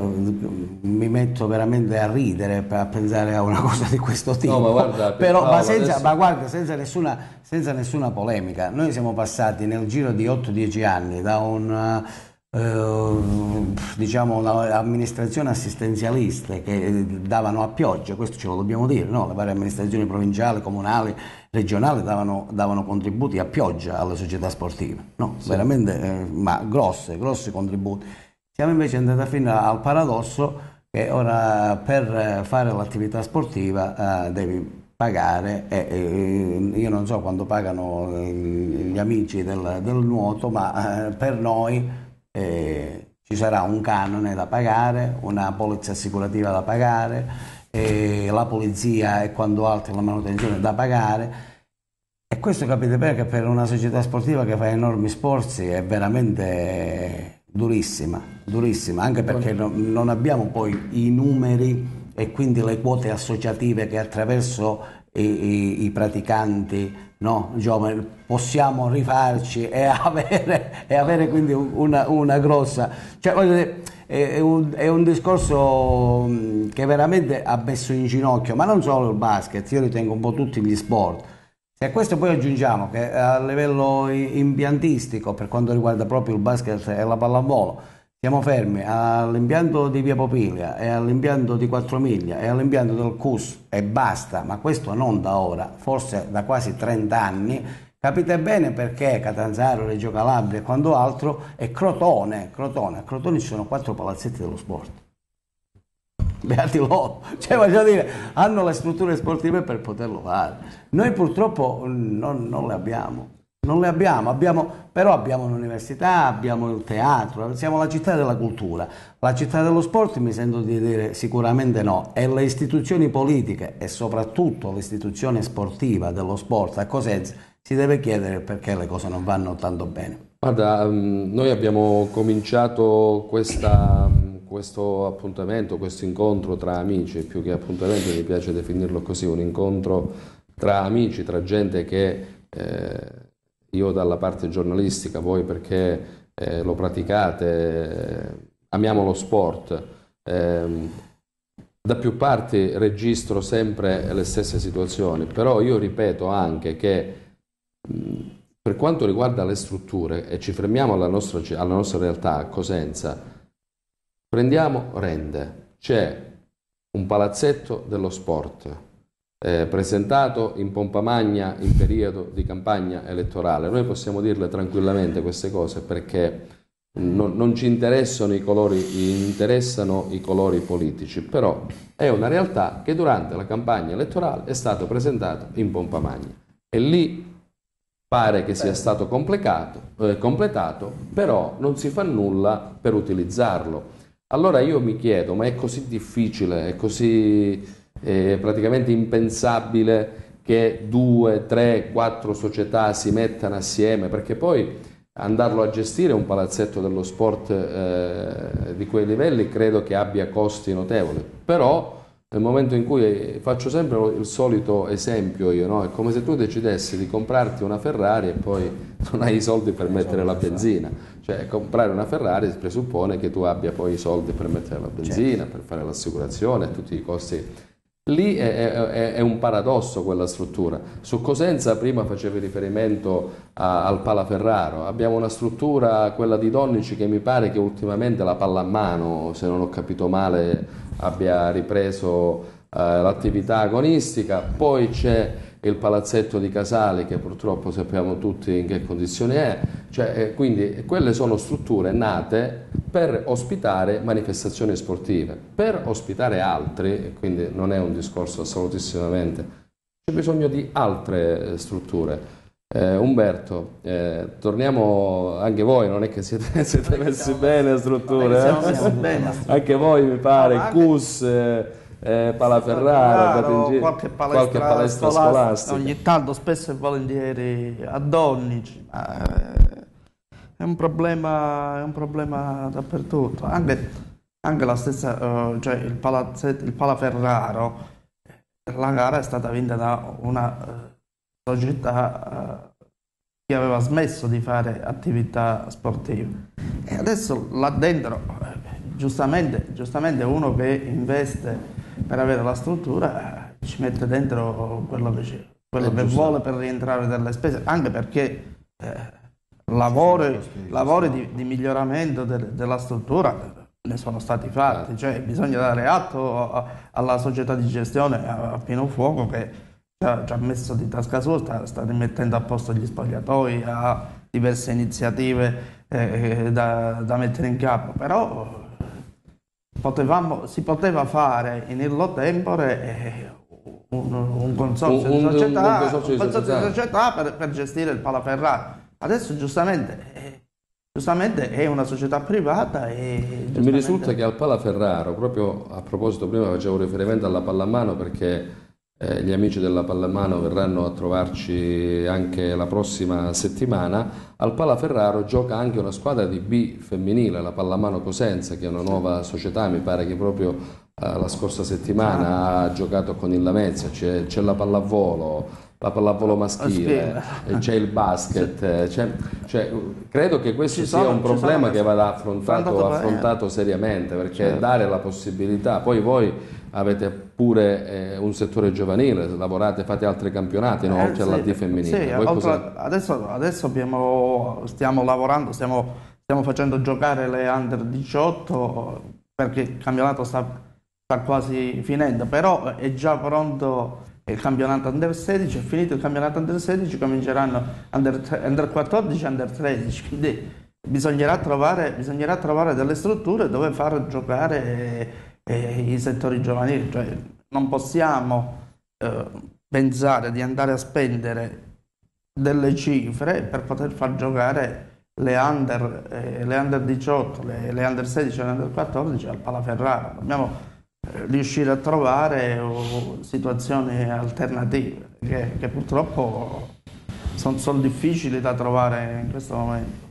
mi metto veramente a ridere a pensare a una cosa di questo tipo, no, ma guarda, Però, ma senza, adesso... ma guarda, senza, nessuna, senza, nessuna, polemica, noi siamo passati nel giro di 8-10 anni da un... Uh, diciamo un'amministrazione assistenzialista che davano a pioggia, questo ce lo dobbiamo dire, no? le varie amministrazioni provinciali, comunali regionale davano, davano contributi a pioggia alle società sportive, no, sì. veramente, eh, ma grosse, grossi contributi. Siamo invece andati fino al paradosso che ora per fare l'attività sportiva eh, devi pagare, e, io non so quando pagano eh, gli amici del, del nuoto, ma eh, per noi eh, ci sarà un canone da pagare, una polizza assicurativa da pagare la polizia e quando altro la manutenzione da pagare. E questo capite bene che per una società sportiva che fa enormi sforzi è veramente durissima, durissima, anche perché non abbiamo poi i numeri e quindi le quote associative che attraverso i, i, i praticanti no, giovani possiamo rifarci e avere, e avere quindi una, una grossa... Cioè, è, un, è un discorso mm, che veramente ha messo in ginocchio, ma non solo il basket, io ritengo un po' tutti gli sport. E a questo poi aggiungiamo che eh, a livello impiantistico, per quanto riguarda proprio il basket e la pallavolo, siamo fermi all'impianto di Via Popilia e all'impianto di Quattro Miglia e all'impianto del CUS e basta, ma questo non da ora, forse da quasi 30 anni Capite bene perché Catanzaro, Reggio Calabria, e quando altro, e Crotone, Crotone, a Crotone ci sono quattro palazzetti dello sport. Beati loro, cioè voglio dire, hanno le strutture sportive per poterlo fare. Noi purtroppo mm, non, non le abbiamo, non le abbiamo, abbiamo, però abbiamo l'università, abbiamo il teatro, siamo la città della cultura. La città dello sport mi sento di dire sicuramente no. E le istituzioni politiche e soprattutto l'istituzione sportiva dello sport a Cosenza si deve chiedere perché le cose non vanno tanto bene. Guarda, mm, noi abbiamo cominciato questa, mm, questo appuntamento, questo incontro tra amici, più che appuntamento mi piace definirlo così, un incontro tra amici, tra gente che eh, io dalla parte giornalistica, voi perché eh, lo praticate, eh, amiamo lo sport. Ehm, da più parti registro sempre le stesse situazioni, però io ripeto anche che Mm. per quanto riguarda le strutture, e ci fermiamo alla nostra, alla nostra realtà a Cosenza, prendiamo Rende, c'è un palazzetto dello sport, eh, presentato in pompa magna in periodo di campagna elettorale. Noi possiamo dirle tranquillamente queste cose perché non, non ci interessano i colori, interessano i colori politici, però è una realtà che durante la campagna elettorale è stato presentato in pompa magna. E lì Pare che sia stato eh, completato, però non si fa nulla per utilizzarlo. Allora io mi chiedo, ma è così difficile, è così eh, praticamente impensabile che due, tre, quattro società si mettano assieme, perché poi andarlo a gestire un palazzetto dello sport eh, di quei livelli credo che abbia costi notevoli. Però nel momento in cui eh, faccio sempre il solito esempio io, no? È come se tu decidessi di comprarti una Ferrari e poi non hai i soldi per mettere la benzina. Cioè, comprare una Ferrari presuppone che tu abbia poi i soldi per mettere la benzina, per fare l'assicurazione, tutti i costi Lì è, è, è, un paradosso quella struttura. Su Cosenza prima facevi riferimento a, al Palaferraro, abbiamo una struttura, quella di Donnici, che mi pare che ultimamente la palla a mano, se non ho capito male, abbia ripreso eh, l'attività agonistica, poi c'è il palazzetto di Casale che purtroppo sappiamo tutti in che condizione è, cioè, eh, quindi quelle sono strutture nate per ospitare manifestazioni sportive, per ospitare altri, quindi non è un discorso assolutissimamente, c'è bisogno di altre eh, strutture. Eh, Umberto, eh, torniamo anche voi, non è che siete, siete messi bene a struttura, eh? anche voi mi pare, no, CUS, eh, eh Palaferrara, qualche palestra, qualche palestra scolastica. scolastica. Ogni tanto, spesso e volentieri a Donnici, eh, è un problema, è un problema dappertutto, anche, anche la stessa, eh, cioè il, palazzetto, il Palaferraro, la gara è stata vinta da una società eh, che aveva smesso di fare attività sportive. E adesso là dentro, eh, giustamente, giustamente uno che investe per avere la struttura eh, ci mette dentro quello che, quello che vuole per rientrare dalle spese, anche perché... Eh, lavori, lavori di, di, miglioramento de, della struttura ne sono stati fatti, certo. cioè bisogna dare atto alla società di gestione a, a Pieno Fuoco che ci ha messo di tasca sua, sta, sta rimettendo a posto gli spogliatoi, ha diverse iniziative eh, da, da, mettere in campo, però potevamo, si poteva fare in illo tempore eh, un, un, consorzio un, un, società, un, consorzio, di società, società per, per, gestire il Palaferrari. Adesso giustamente, eh, giustamente, è una società privata. E, giustamente... Mi risulta che al Palaferraro, proprio a proposito, prima facevo riferimento alla pallamano perché eh, gli amici della Pallamano verranno a trovarci anche la prossima settimana. Al Palaferraro gioca anche una squadra di B femminile, la Pallamano Cosenza, che è una nuova società, mi pare che proprio eh, la scorsa settimana ah. ha giocato con il Lamezia, c'è, c'è la pallavolo, la pallavolo maschile, c'è il basket, eh, c'è, cioè, credo che questo sono, sia un problema che vada affrontato, affrontato seriamente perché certo. dare la possibilità, poi voi avete pure eh, un settore giovanile, lavorate, fate altri campionati, no? Eh, oltre eh, alla sì, D femminile. Sì, oltre, adesso, adesso abbiamo, stiamo lavorando, stiamo, stiamo, facendo giocare le under 18 perché il campionato sta, sta quasi finendo, però è già pronto il campionato under 16, è finito il campionato under 16, cominceranno under, under 14 e under 13, quindi bisognerà trovare, bisognerà trovare, delle strutture dove far giocare i settori giovanili, cioè non possiamo eh, pensare di andare a spendere delle cifre per poter far giocare le under, eh, le under 18, le, le, under 16 le under 14 al Palaferrara. Dobbiamo eh, riuscire a trovare uh, situazioni alternative che, che purtroppo sono, sono difficili da trovare in questo momento.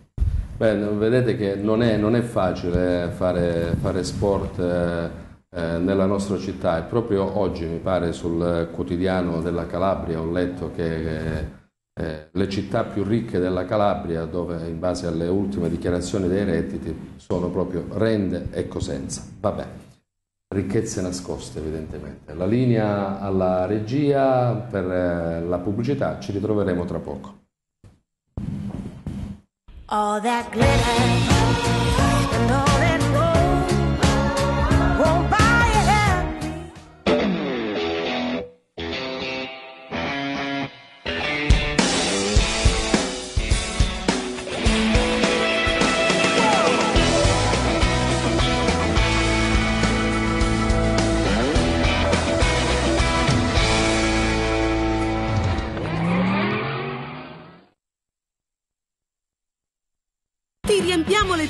Beh, vedete che non è, non è facile fare, fare sport. Eh eh, nella nostra città e proprio oggi mi pare sul quotidiano della Calabria ho letto che eh, eh, le città più ricche della Calabria dove in base alle ultime dichiarazioni dei redditi sono proprio Rende e Cosenza. Vabbè, ricchezze nascoste evidentemente. La linea alla regia per la pubblicità ci ritroveremo tra poco. All that glitter,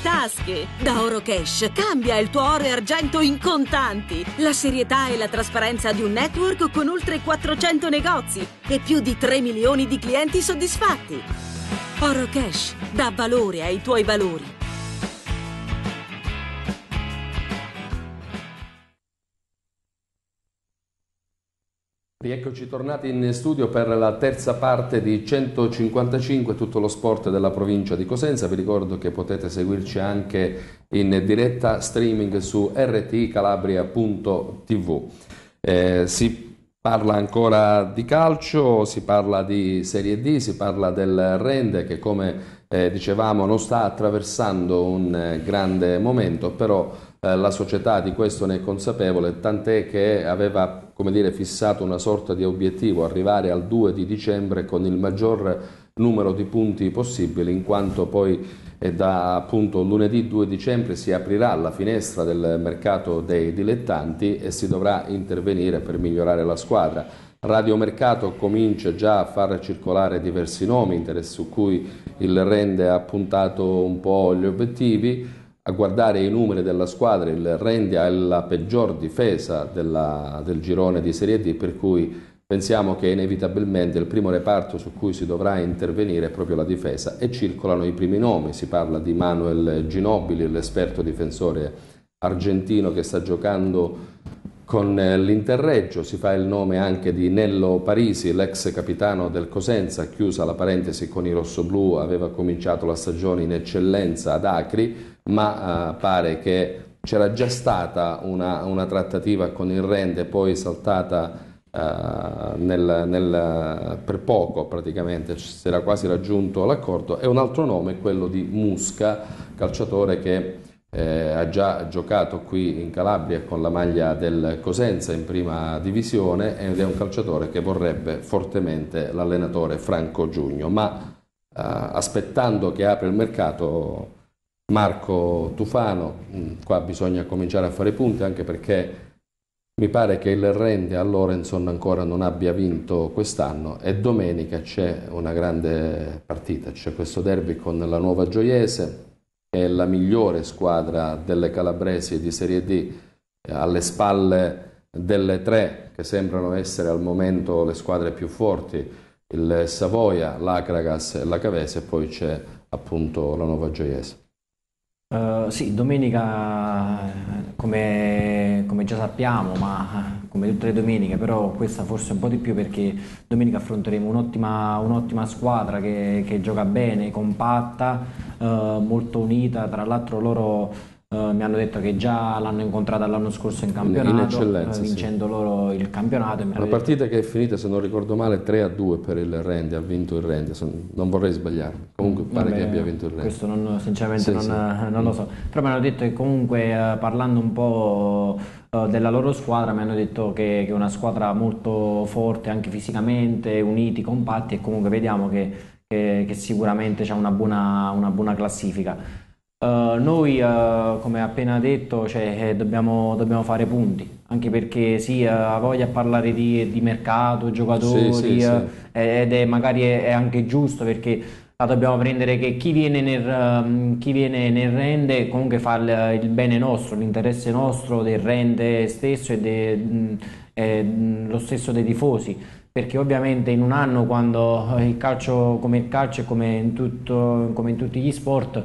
tasche. Da Oro Cash cambia il tuo oro e argento in contanti. La serietà e la trasparenza di un network con oltre 400 negozi e più di 3 milioni di clienti soddisfatti. Oro Cash dà valore ai tuoi valori. Rieccoci tornati in studio per la terza parte di 155 tutto lo sport della provincia di Cosenza. Vi ricordo che potete seguirci anche in diretta streaming su rtcalabria.tv. Eh, si parla ancora di calcio, si parla di Serie D, si parla del Rende che come eh, dicevamo non sta attraversando un eh, grande momento, però eh, la società di questo ne è consapevole, tant'è che aveva dire, fissato una sorta di obiettivo, arrivare al 2 di dicembre con il maggior numero di punti possibile, in quanto poi è eh, da appunto, lunedì 2 dicembre si aprirà la finestra del mercato dei dilettanti e si dovrà intervenire per migliorare la squadra. Radio Mercato comincia già a far circolare diversi nomi su cui il Rende ha puntato un po' gli obiettivi a guardare i numeri della squadra, il Rendia è la peggior difesa della, del girone di Serie D, per cui pensiamo che inevitabilmente il primo reparto su cui si dovrà intervenire è proprio la difesa e circolano i primi nomi, si parla di Manuel Ginobili, l'esperto difensore argentino che sta giocando con eh, l'interreggio, si fa il nome anche di Nello Parisi, l'ex capitano del Cosenza, chiusa la parentesi con i rossoblù, aveva cominciato la stagione in eccellenza ad Acri, ma eh, pare che c'era già stata una, una, trattativa con il Rende poi saltata Uh, nel, nel, per poco praticamente si era quasi raggiunto l'accordo e un altro nome è quello di Musca, calciatore che eh, ha già giocato qui in Calabria con la maglia del Cosenza in prima divisione ed è un calciatore che vorrebbe fortemente l'allenatore Franco Giugno, ma uh, aspettando che apra il mercato Marco Tufano, mm, qua bisogna cominciare a fare punti anche perché mi pare che il Rende a Lorenzon ancora non abbia vinto quest'anno e domenica c'è una grande partita, c'è questo derby con la Nuova Gioiese che è la migliore squadra delle calabresi di Serie D eh, alle spalle delle tre che sembrano essere al momento le squadre più forti, il Savoia, l'Acragas e la Cavese e poi c'è appunto la Nuova Gioiese. Uh, sì, domenica come, come, già sappiamo, ma come tutte le domeniche, però questa forse un po' di più perché domenica affronteremo un'ottima, un'ottima squadra che, che, gioca bene, compatta, uh, molto unita, tra l'altro loro eh, mi hanno detto che già l'hanno incontrata l'anno scorso in campionato, in eccellenza, eh, vincendo sì. loro il campionato. Una partita detto... che è finita, se non ricordo male, 3 2 per il Rendi, ha vinto il Rendi, non vorrei sbagliarmi, comunque mm, pare Vabbè, che abbia vinto il Rendi. Questo non, sinceramente sì, non, sì. Eh, non, lo so, però mi hanno detto che comunque parlando un po' della loro squadra mi hanno detto che, è una squadra molto forte anche fisicamente, uniti, compatti e comunque vediamo che, che, che sicuramente c'è una buona, una buona classifica. Eh, noi, uh, come appena detto, cioè, eh, dobbiamo, dobbiamo, fare punti, anche perché sì, ha uh, voglia di parlare di, di mercato, giocatori, sì, sì, sì. ed è magari è, è, anche giusto perché la dobbiamo prendere che chi viene nel, um, chi viene nel rende comunque fa il, il bene nostro, l'interesse nostro del rende stesso e, de, mh, e mh, lo stesso dei tifosi perché ovviamente in un anno quando il calcio come il calcio e come come in tutti gli sport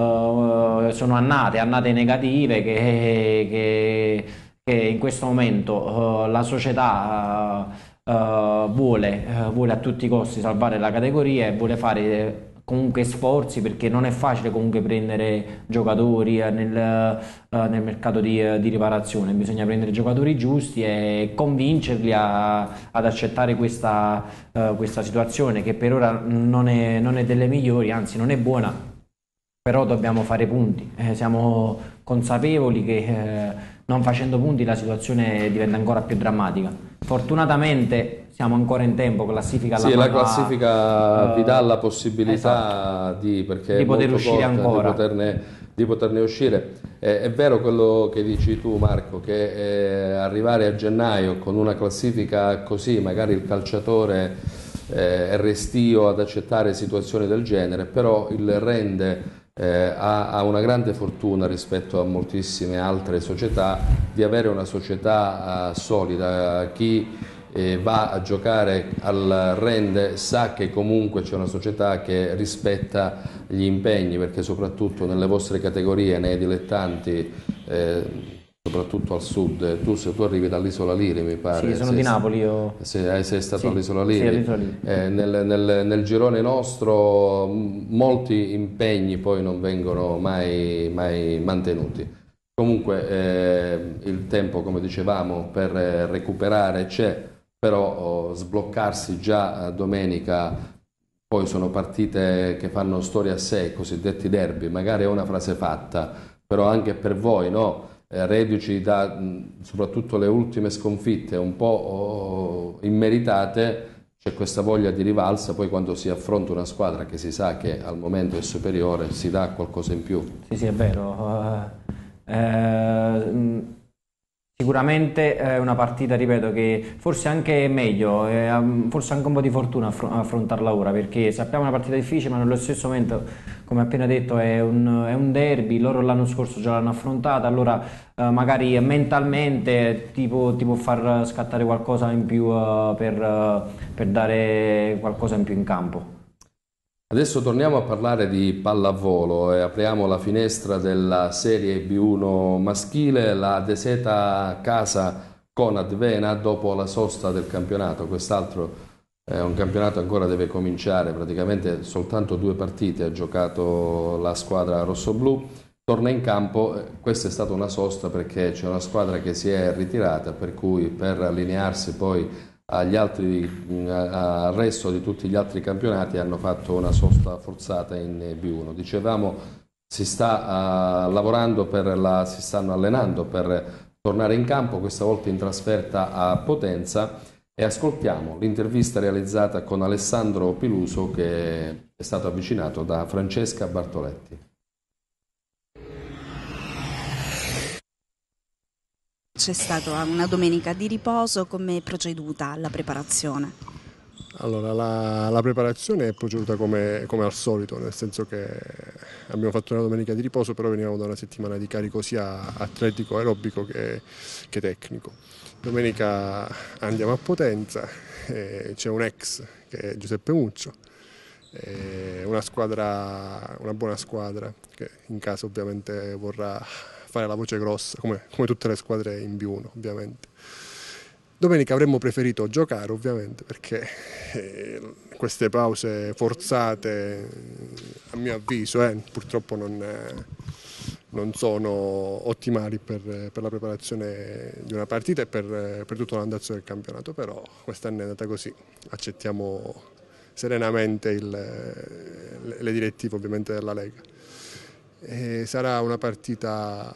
eh, sono annate, annate negative che, che, che in questo momento uh, la società uh, vuole, vuole, a tutti i costi salvare la categoria e vuole fare comunque sforzi perché non è facile comunque prendere giocatori nel, nel mercato di, di, riparazione, bisogna prendere giocatori giusti e convincerli a, ad accettare questa, questa, situazione che per ora non è, non è delle migliori, anzi non è buona però dobbiamo fare punti, eh, siamo consapevoli che eh, non facendo punti la situazione diventa ancora più drammatica. Fortunatamente siamo ancora in tempo, classifica alla Sì, mano, la classifica uh, vi dà la possibilità esatto, di, di poter uscire corta, ancora. Di poterne, di poterne uscire. Eh, è vero quello che dici tu Marco, che eh, arrivare a gennaio con una classifica così, magari il calciatore eh, è restio ad accettare situazioni del genere, però il rende eh, ha, ha, una grande fortuna rispetto a moltissime altre società di avere una società eh, solida. Chi eh, va a giocare al rende sa che comunque c'è una società che rispetta gli impegni perché soprattutto nelle vostre categorie, nei dilettanti, eh, soprattutto al sud. Eh, tu, se tu arrivi dall'isola Liri, mi pare. Sì, sono di Napoli. Io... Se, eh, sei stato sì, all'isola Liri. Sì, Liri. Eh, nel, nel, nel, girone nostro molti impegni poi non vengono mai, mai mantenuti. Comunque eh, il tempo, come dicevamo, per recuperare c'è, però oh, sbloccarsi già eh, domenica poi sono partite che fanno storia a sé, i cosiddetti derby, magari è una frase fatta, però anche per voi, no? Eh, Reduci da soprattutto le ultime sconfitte un po' oh, immeritate, c'è questa voglia di rivalsa, poi quando si affronta una squadra che si sa che al momento è superiore si dà qualcosa in più. Sì, sì, è vero. Eh, eh Sicuramente è eh, una partita, ripeto, che forse anche è meglio, eh, forse anche un po' di fortuna affrontarla ora, perché sappiamo è una partita difficile, ma nello stesso momento, come appena detto, è un, è un derby, loro l'anno scorso già l'hanno affrontata, allora eh, magari mentalmente ti può, ti può, far scattare qualcosa in più eh, per, eh, per dare qualcosa in più in campo. Adesso torniamo a parlare di pallavolo e apriamo la finestra della Serie B1 maschile, la Deseta Casa Conad Vena dopo la sosta del campionato, quest'altro è un campionato ancora deve cominciare, praticamente soltanto due partite ha giocato la squadra rossoblù, torna in campo, eh, questa è stata una sosta perché c'è una squadra che si è ritirata per cui per allinearsi poi agli altri, eh, al resto di tutti gli altri campionati hanno fatto una sosta forzata in B1. Dicevamo si sta uh, lavorando per la, si stanno allenando per tornare in campo, questa volta in trasferta a Potenza e ascoltiamo l'intervista realizzata con Alessandro Piluso che è stato avvicinato da Francesca Bartoletti. C'è stata ah, una domenica di riposo, come è proceduta la preparazione? Allora, la, la preparazione è proceduta come, come, al solito, nel senso che abbiamo fatto una domenica di riposo, però venivamo da una settimana di carico sia atletico, aerobico che, che tecnico. Domenica andiamo a Potenza, eh, c'è un ex che è Giuseppe Muccio, eh, una, squadra, una buona squadra che in caso ovviamente vorrà fare la voce grossa, come, come tutte le squadre in B1 ovviamente. Domenica avremmo preferito giocare ovviamente perché eh, queste pause forzate a mio avviso eh, purtroppo non, non, sono ottimali per, per, la preparazione di una partita e per, per tutto l'andazzo del campionato, però quest'anno è andata così, accettiamo serenamente il, le direttive ovviamente della Lega. E sarà una partita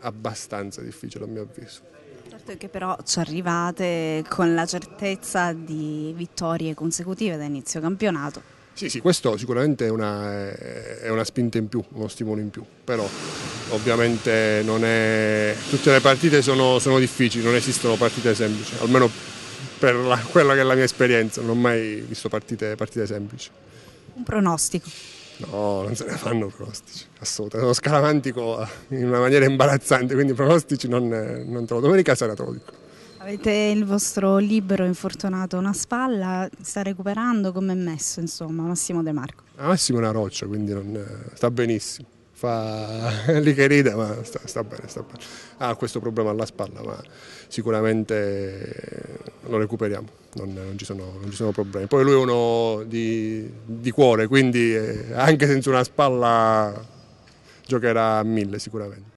abbastanza difficile a mio avviso. Certo che però ci arrivate con la certezza di vittorie consecutive da inizio campionato. Sì, sì, questo sicuramente è una, è una, spinta in più, uno stimolo in più, però ovviamente è, tutte le partite sono, sono, difficili, non esistono partite semplici, almeno per la, quella che è la mia esperienza, non ho mai visto partite, partite semplici. Un pronostico? No, non se ne fanno pronostici, assolutamente. Sono scaramantico in una maniera imbarazzante, quindi pronostici non, non trovo. Domenica sera te lo dico. Avete il vostro libero infortunato una spalla, sta recuperando come è messo, insomma, Massimo De Marco. Ah, Massimo è una roccia, quindi non, sta benissimo fa lì che ride, ma sta, sta, bene, sta bene. Ha questo problema alla spalla, ma sicuramente lo recuperiamo, non, non, ci, sono, non ci, sono, problemi. Poi lui è uno di, di cuore, quindi eh, anche senza una spalla giocherà a mille sicuramente.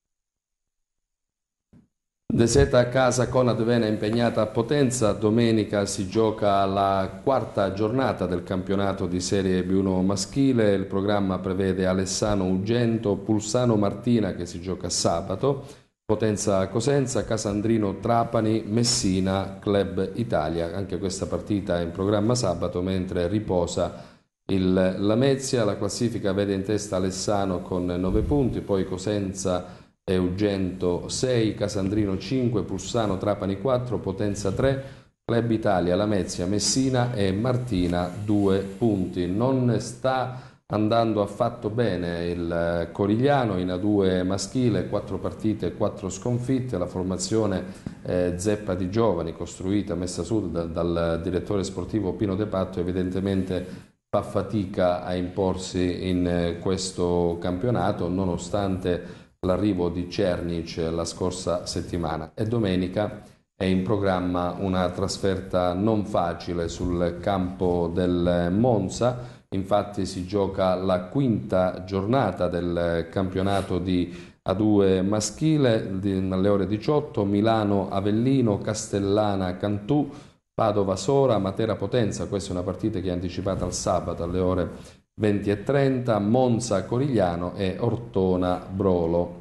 Deseta a casa con Advena impegnata a Potenza, domenica si gioca la quarta giornata del campionato di Serie B1 maschile, il programma prevede Alessano Ugento, Pulsano Martina che si gioca sabato, Potenza Cosenza, Casandrino Trapani, Messina, Club Italia, anche questa partita è in programma sabato mentre riposa il Lamezia, la classifica vede in testa Alessano con 9 punti, poi Cosenza Eugento 6, Casandrino 5, Prussano Trapani 4, Potenza 3, Club Italia, Lamezia, Messina e Martina 2 punti. Non sta andando affatto bene il eh, Corigliano in A2 maschile, 4 partite e 4 sconfitte, la formazione eh, zeppa di giovani costruita, messa su da, dal direttore sportivo Pino De Patto evidentemente fa fatica a imporsi in eh, questo campionato nonostante l'arrivo di Cernic la scorsa settimana e domenica è in programma una trasferta non facile sul campo del Monza, infatti si gioca la quinta giornata del campionato di A2 maschile alle ore 18 Milano Avellino Castellana Cantù Padova Sora Matera Potenza questa è una partita che è anticipata al sabato alle ore 18 20 e 30, Monza Corigliano e Ortona Brolo.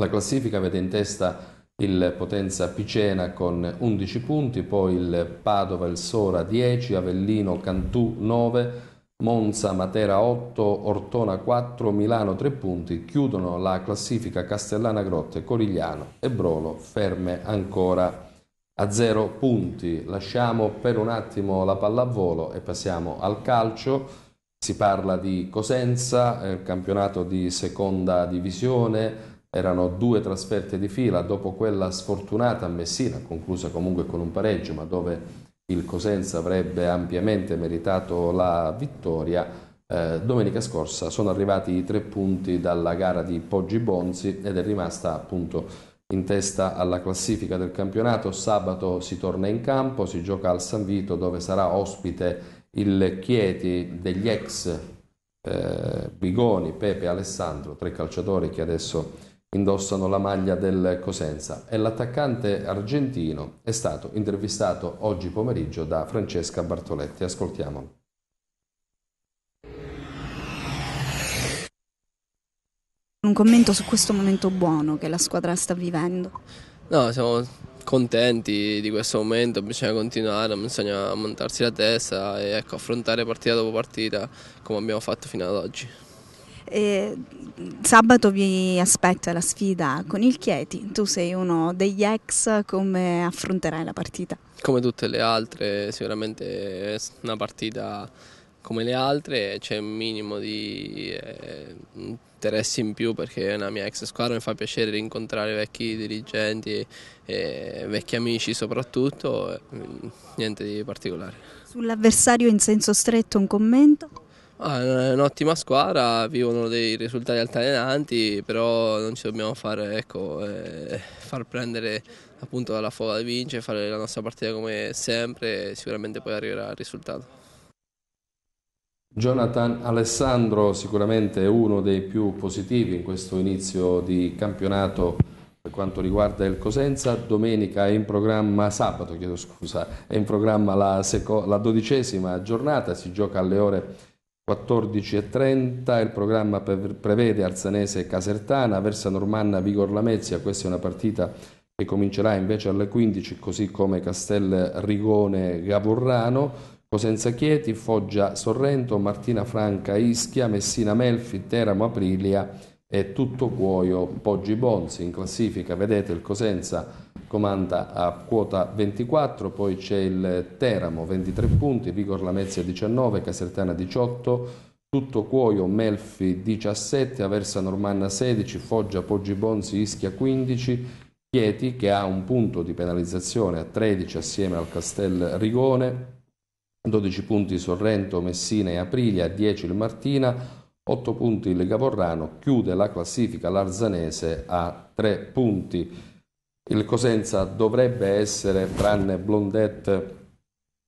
La classifica vede in testa il Potenza Picena con 11 punti, poi il Padova, il Sora 10, Avellino, Cantù 9, Monza, Matera 8, Ortona 4, Milano 3 punti, chiudono la classifica Castellana Grotte, Corigliano e Brolo ferme ancora a 0 punti. Lasciamo per un attimo la pallavolo e passiamo al calcio. Si parla di Cosenza, eh, campionato di seconda divisione, erano due trasferte di fila dopo quella sfortunata a Messina, conclusa comunque con un pareggio, ma dove il Cosenza avrebbe ampiamente meritato la vittoria. Eh, domenica scorsa sono arrivati i tre punti dalla gara di Poggi Bonzi ed è rimasta appunto in testa alla classifica del campionato. Sabato si torna in campo, si gioca al San Vito dove sarà ospite il Chieti degli ex eh, Bigoni, Pepe, Alessandro, tre calciatori che adesso indossano la maglia del Cosenza e l'attaccante argentino è stato intervistato oggi pomeriggio da Francesca Bartoletti. Ascoltiamo. Un commento su questo momento buono che la squadra sta vivendo. No, siamo contenti di questo momento, bisogna continuare, bisogna montarsi la testa e ecco, affrontare partita dopo partita come abbiamo fatto fino ad oggi. E sabato vi aspetta la sfida con il Chieti, tu sei uno degli ex, come affronterai la partita? Come tutte le altre, sicuramente è una partita come le altre, c'è un minimo di eh, interessi in più perché è una mia ex squadra, mi fa piacere rincontrare vecchi dirigenti e vecchi amici soprattutto, mm, niente di particolare. Sull'avversario in senso stretto un commento? Ah, è un'ottima squadra, vivono dei risultati altalenanti, però non ci dobbiamo fare, ecco, eh, far prendere appunto dalla foga di vincere, fare la nostra partita come sempre, e sicuramente poi arriverà il risultato. Jonathan Alessandro sicuramente è uno dei più positivi in questo inizio di campionato per quanto riguarda il Cosenza, domenica è in programma, sabato chiedo scusa, è in programma la, seco, la dodicesima giornata, si gioca alle ore 14.30, il programma prevede Arsanese Casertana, Versa Normanna Vigor Lamezia, questa è una partita che comincerà invece alle 15 così come Castel Rigone Gavurrano Cosenza Chieti, Foggia Sorrento, Martina Franca Ischia, Messina Melfi, Teramo Aprilia e tutto cuoio Poggi Bonzi. In classifica vedete il Cosenza comanda a quota 24, poi c'è il Teramo 23 punti, Vigor Lamezia 19, Casertana 18, tutto Cuoio, Melfi 17, Aversa Normanna 16, Foggia, Poggi Bonzi, Ischia 15, Chieti che ha un punto di penalizzazione a 13 assieme al Castel Rigone, 12 punti Sorrento, Messina e Aprilia, 10 il Martina, 8 punti il Gavorrano, chiude la classifica l'arzanese a 3 punti. Il Cosenza dovrebbe essere, tranne Blondet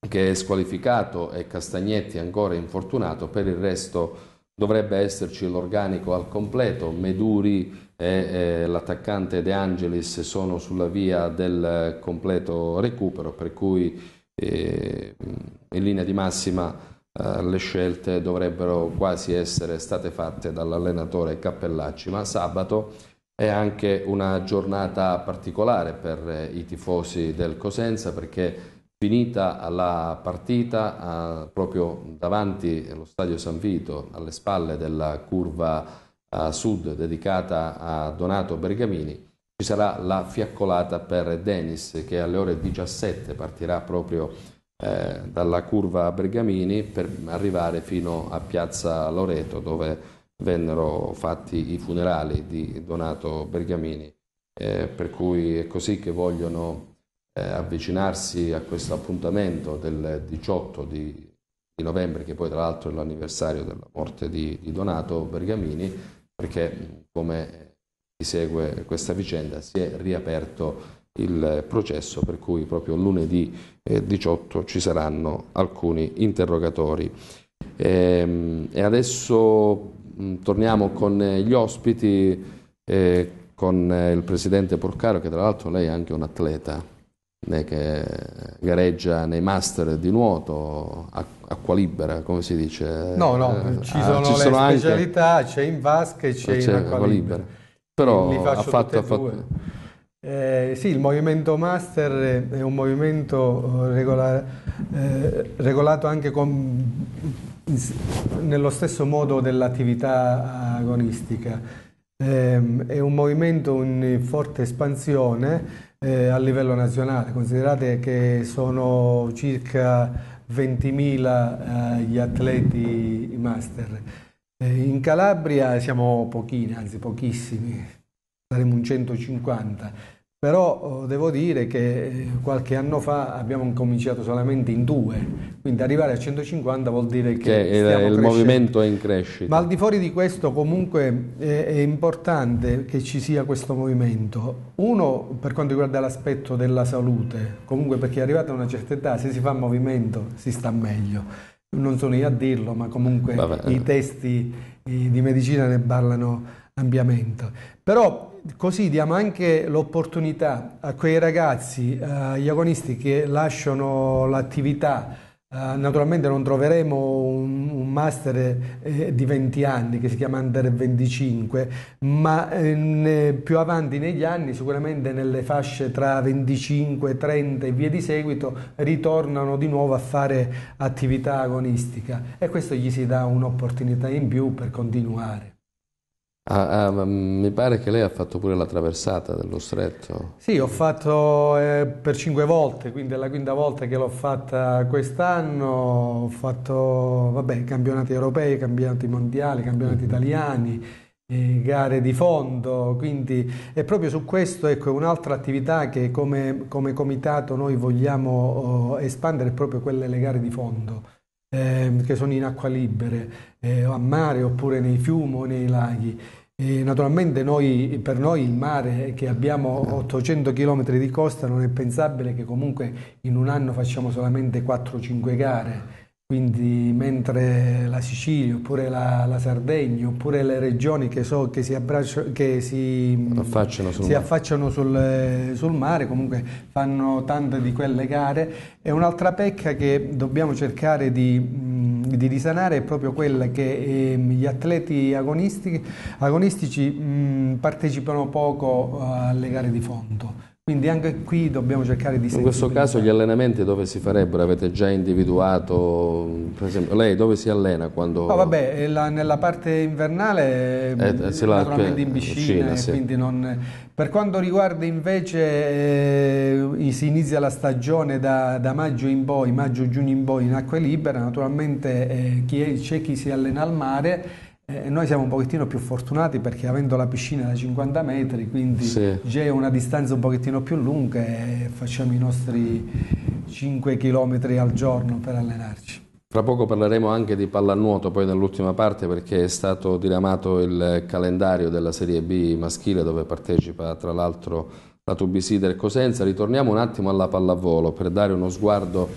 che è squalificato e Castagnetti ancora infortunato, per il resto dovrebbe esserci l'organico al completo, Meduri e eh, l'attaccante De Angelis sono sulla via del completo recupero, per cui e mm, in linea di massima eh, le scelte dovrebbero quasi essere state fatte dall'allenatore Cappellacci, ma sabato è anche una giornata particolare per eh, i tifosi del Cosenza perché finita la partita eh, proprio davanti allo stadio San Vito, alle spalle della curva sud dedicata a Donato Bergamini, ci sarà la fiaccolata per Denis che alle ore 17 partirà proprio eh, dalla curva Bergamini per arrivare fino a piazza Loreto dove vennero fatti i funerali di Donato Bergamini. Eh, per cui è così che vogliono eh, avvicinarsi a questo appuntamento del 18 di, di, novembre, che poi tra l'altro è l'anniversario della morte di, di Donato Bergamini, perché come è segue questa vicenda, si è riaperto il processo per cui proprio lunedì 18 eh, ci saranno alcuni interrogatori. Ehm, e adesso mm, torniamo con eh, gli ospiti, eh, con il presidente Porcaro, che tra l'altro lei è anche un atleta che gareggia nei master di nuoto, acqua libera, come si dice? No, no, ci sono, ah, ci sono le specialità, anche... c'è in vasca e c'è, ah, c'è in acqua, acqua libera. Però li faccio ha fatto, ha fatto... Eh, sì, il movimento master è un movimento eh, regola, eh, regolato anche con, nello stesso modo dell'attività agonistica. Eh, è un movimento in forte espansione eh, a livello nazionale, considerate che sono circa 20.000 eh, gli atleti master. Eh, in Calabria siamo pochini, anzi pochissimi, saremo un 150, però oh, devo dire che eh, qualche anno fa abbiamo cominciato solamente in due, quindi arrivare a 150 vuol dire che, che il crescendo. movimento è in crescita. Ma al di fuori di questo comunque è, è importante che ci sia questo movimento. Uno per quanto riguarda l'aspetto della salute, comunque perché arrivata a una certa età se si fa movimento si sta meglio non sono io a dirlo, ma comunque Vabbè, i eh. testi di medicina ne parlano ampiamente. Però così diamo anche l'opportunità a quei ragazzi, eh, agli agonisti che lasciano l'attività eh, naturalmente non troveremo un, un master eh, di 20 anni che si chiama Under 25, ma eh, più avanti negli anni, sicuramente nelle fasce tra 25, 30 e via di seguito, ritornano di nuovo a fare attività agonistica e questo gli si dà un'opportunità in più per continuare. Ah, ah, mi pare che lei ha fatto pure la traversata dello stretto. Sì, ho fatto eh, per cinque volte, quindi è la quinta volta che l'ho fatta quest'anno. Ho fatto vabbè, campionati europei, campionati mondiali, campionati mm-hmm. italiani, eh, gare di fondo. Quindi è proprio su questo ecco, un'altra attività che come, come comitato noi vogliamo oh, espandere proprio quelle le gare di fondo Ehm, che sono in acqua libere, eh, a mare oppure nei fiumi o nei laghi. E naturalmente noi, per noi il mare, che abbiamo 800 km di costa, non è pensabile che comunque in un anno facciamo solamente 4-5 gare. Quindi mentre la Sicilia, oppure la, la, Sardegna, oppure le regioni che, so, che si, abbraccio, che si, affacciano, sul, si affacciano sul, sul, mare, comunque fanno tante di quelle gare. è un'altra pecca che dobbiamo cercare di, di risanare è proprio quella che eh, gli atleti agonistici, agonistici mh, partecipano poco eh, alle gare di fondo quindi anche qui dobbiamo cercare di... In questo caso gli allenamenti dove si farebbero? Avete già individuato, per esempio, lei dove si allena quando... No vabbè, eh, la, nella parte invernale eh, mm, eh se la, naturalmente in eh, piscina, Cina, sì. non... Per quanto riguarda invece, eh, si inizia la stagione da, da maggio in poi, maggio-giugno in poi in acque libera, naturalmente eh, c'è chi si allena al mare eh, noi siamo un pochettino più fortunati perché avendo la piscina da 50 metri, quindi sì. già è una distanza un pochettino più lunga e facciamo i nostri 5 km al giorno per allenarci. Tra poco parleremo anche di pallanuoto, poi nell'ultima parte, perché è stato diramato il calendario della Serie B maschile dove partecipa tra l'altro la Tubisider del Cosenza. Ritorniamo un attimo alla pallavolo per dare uno sguardo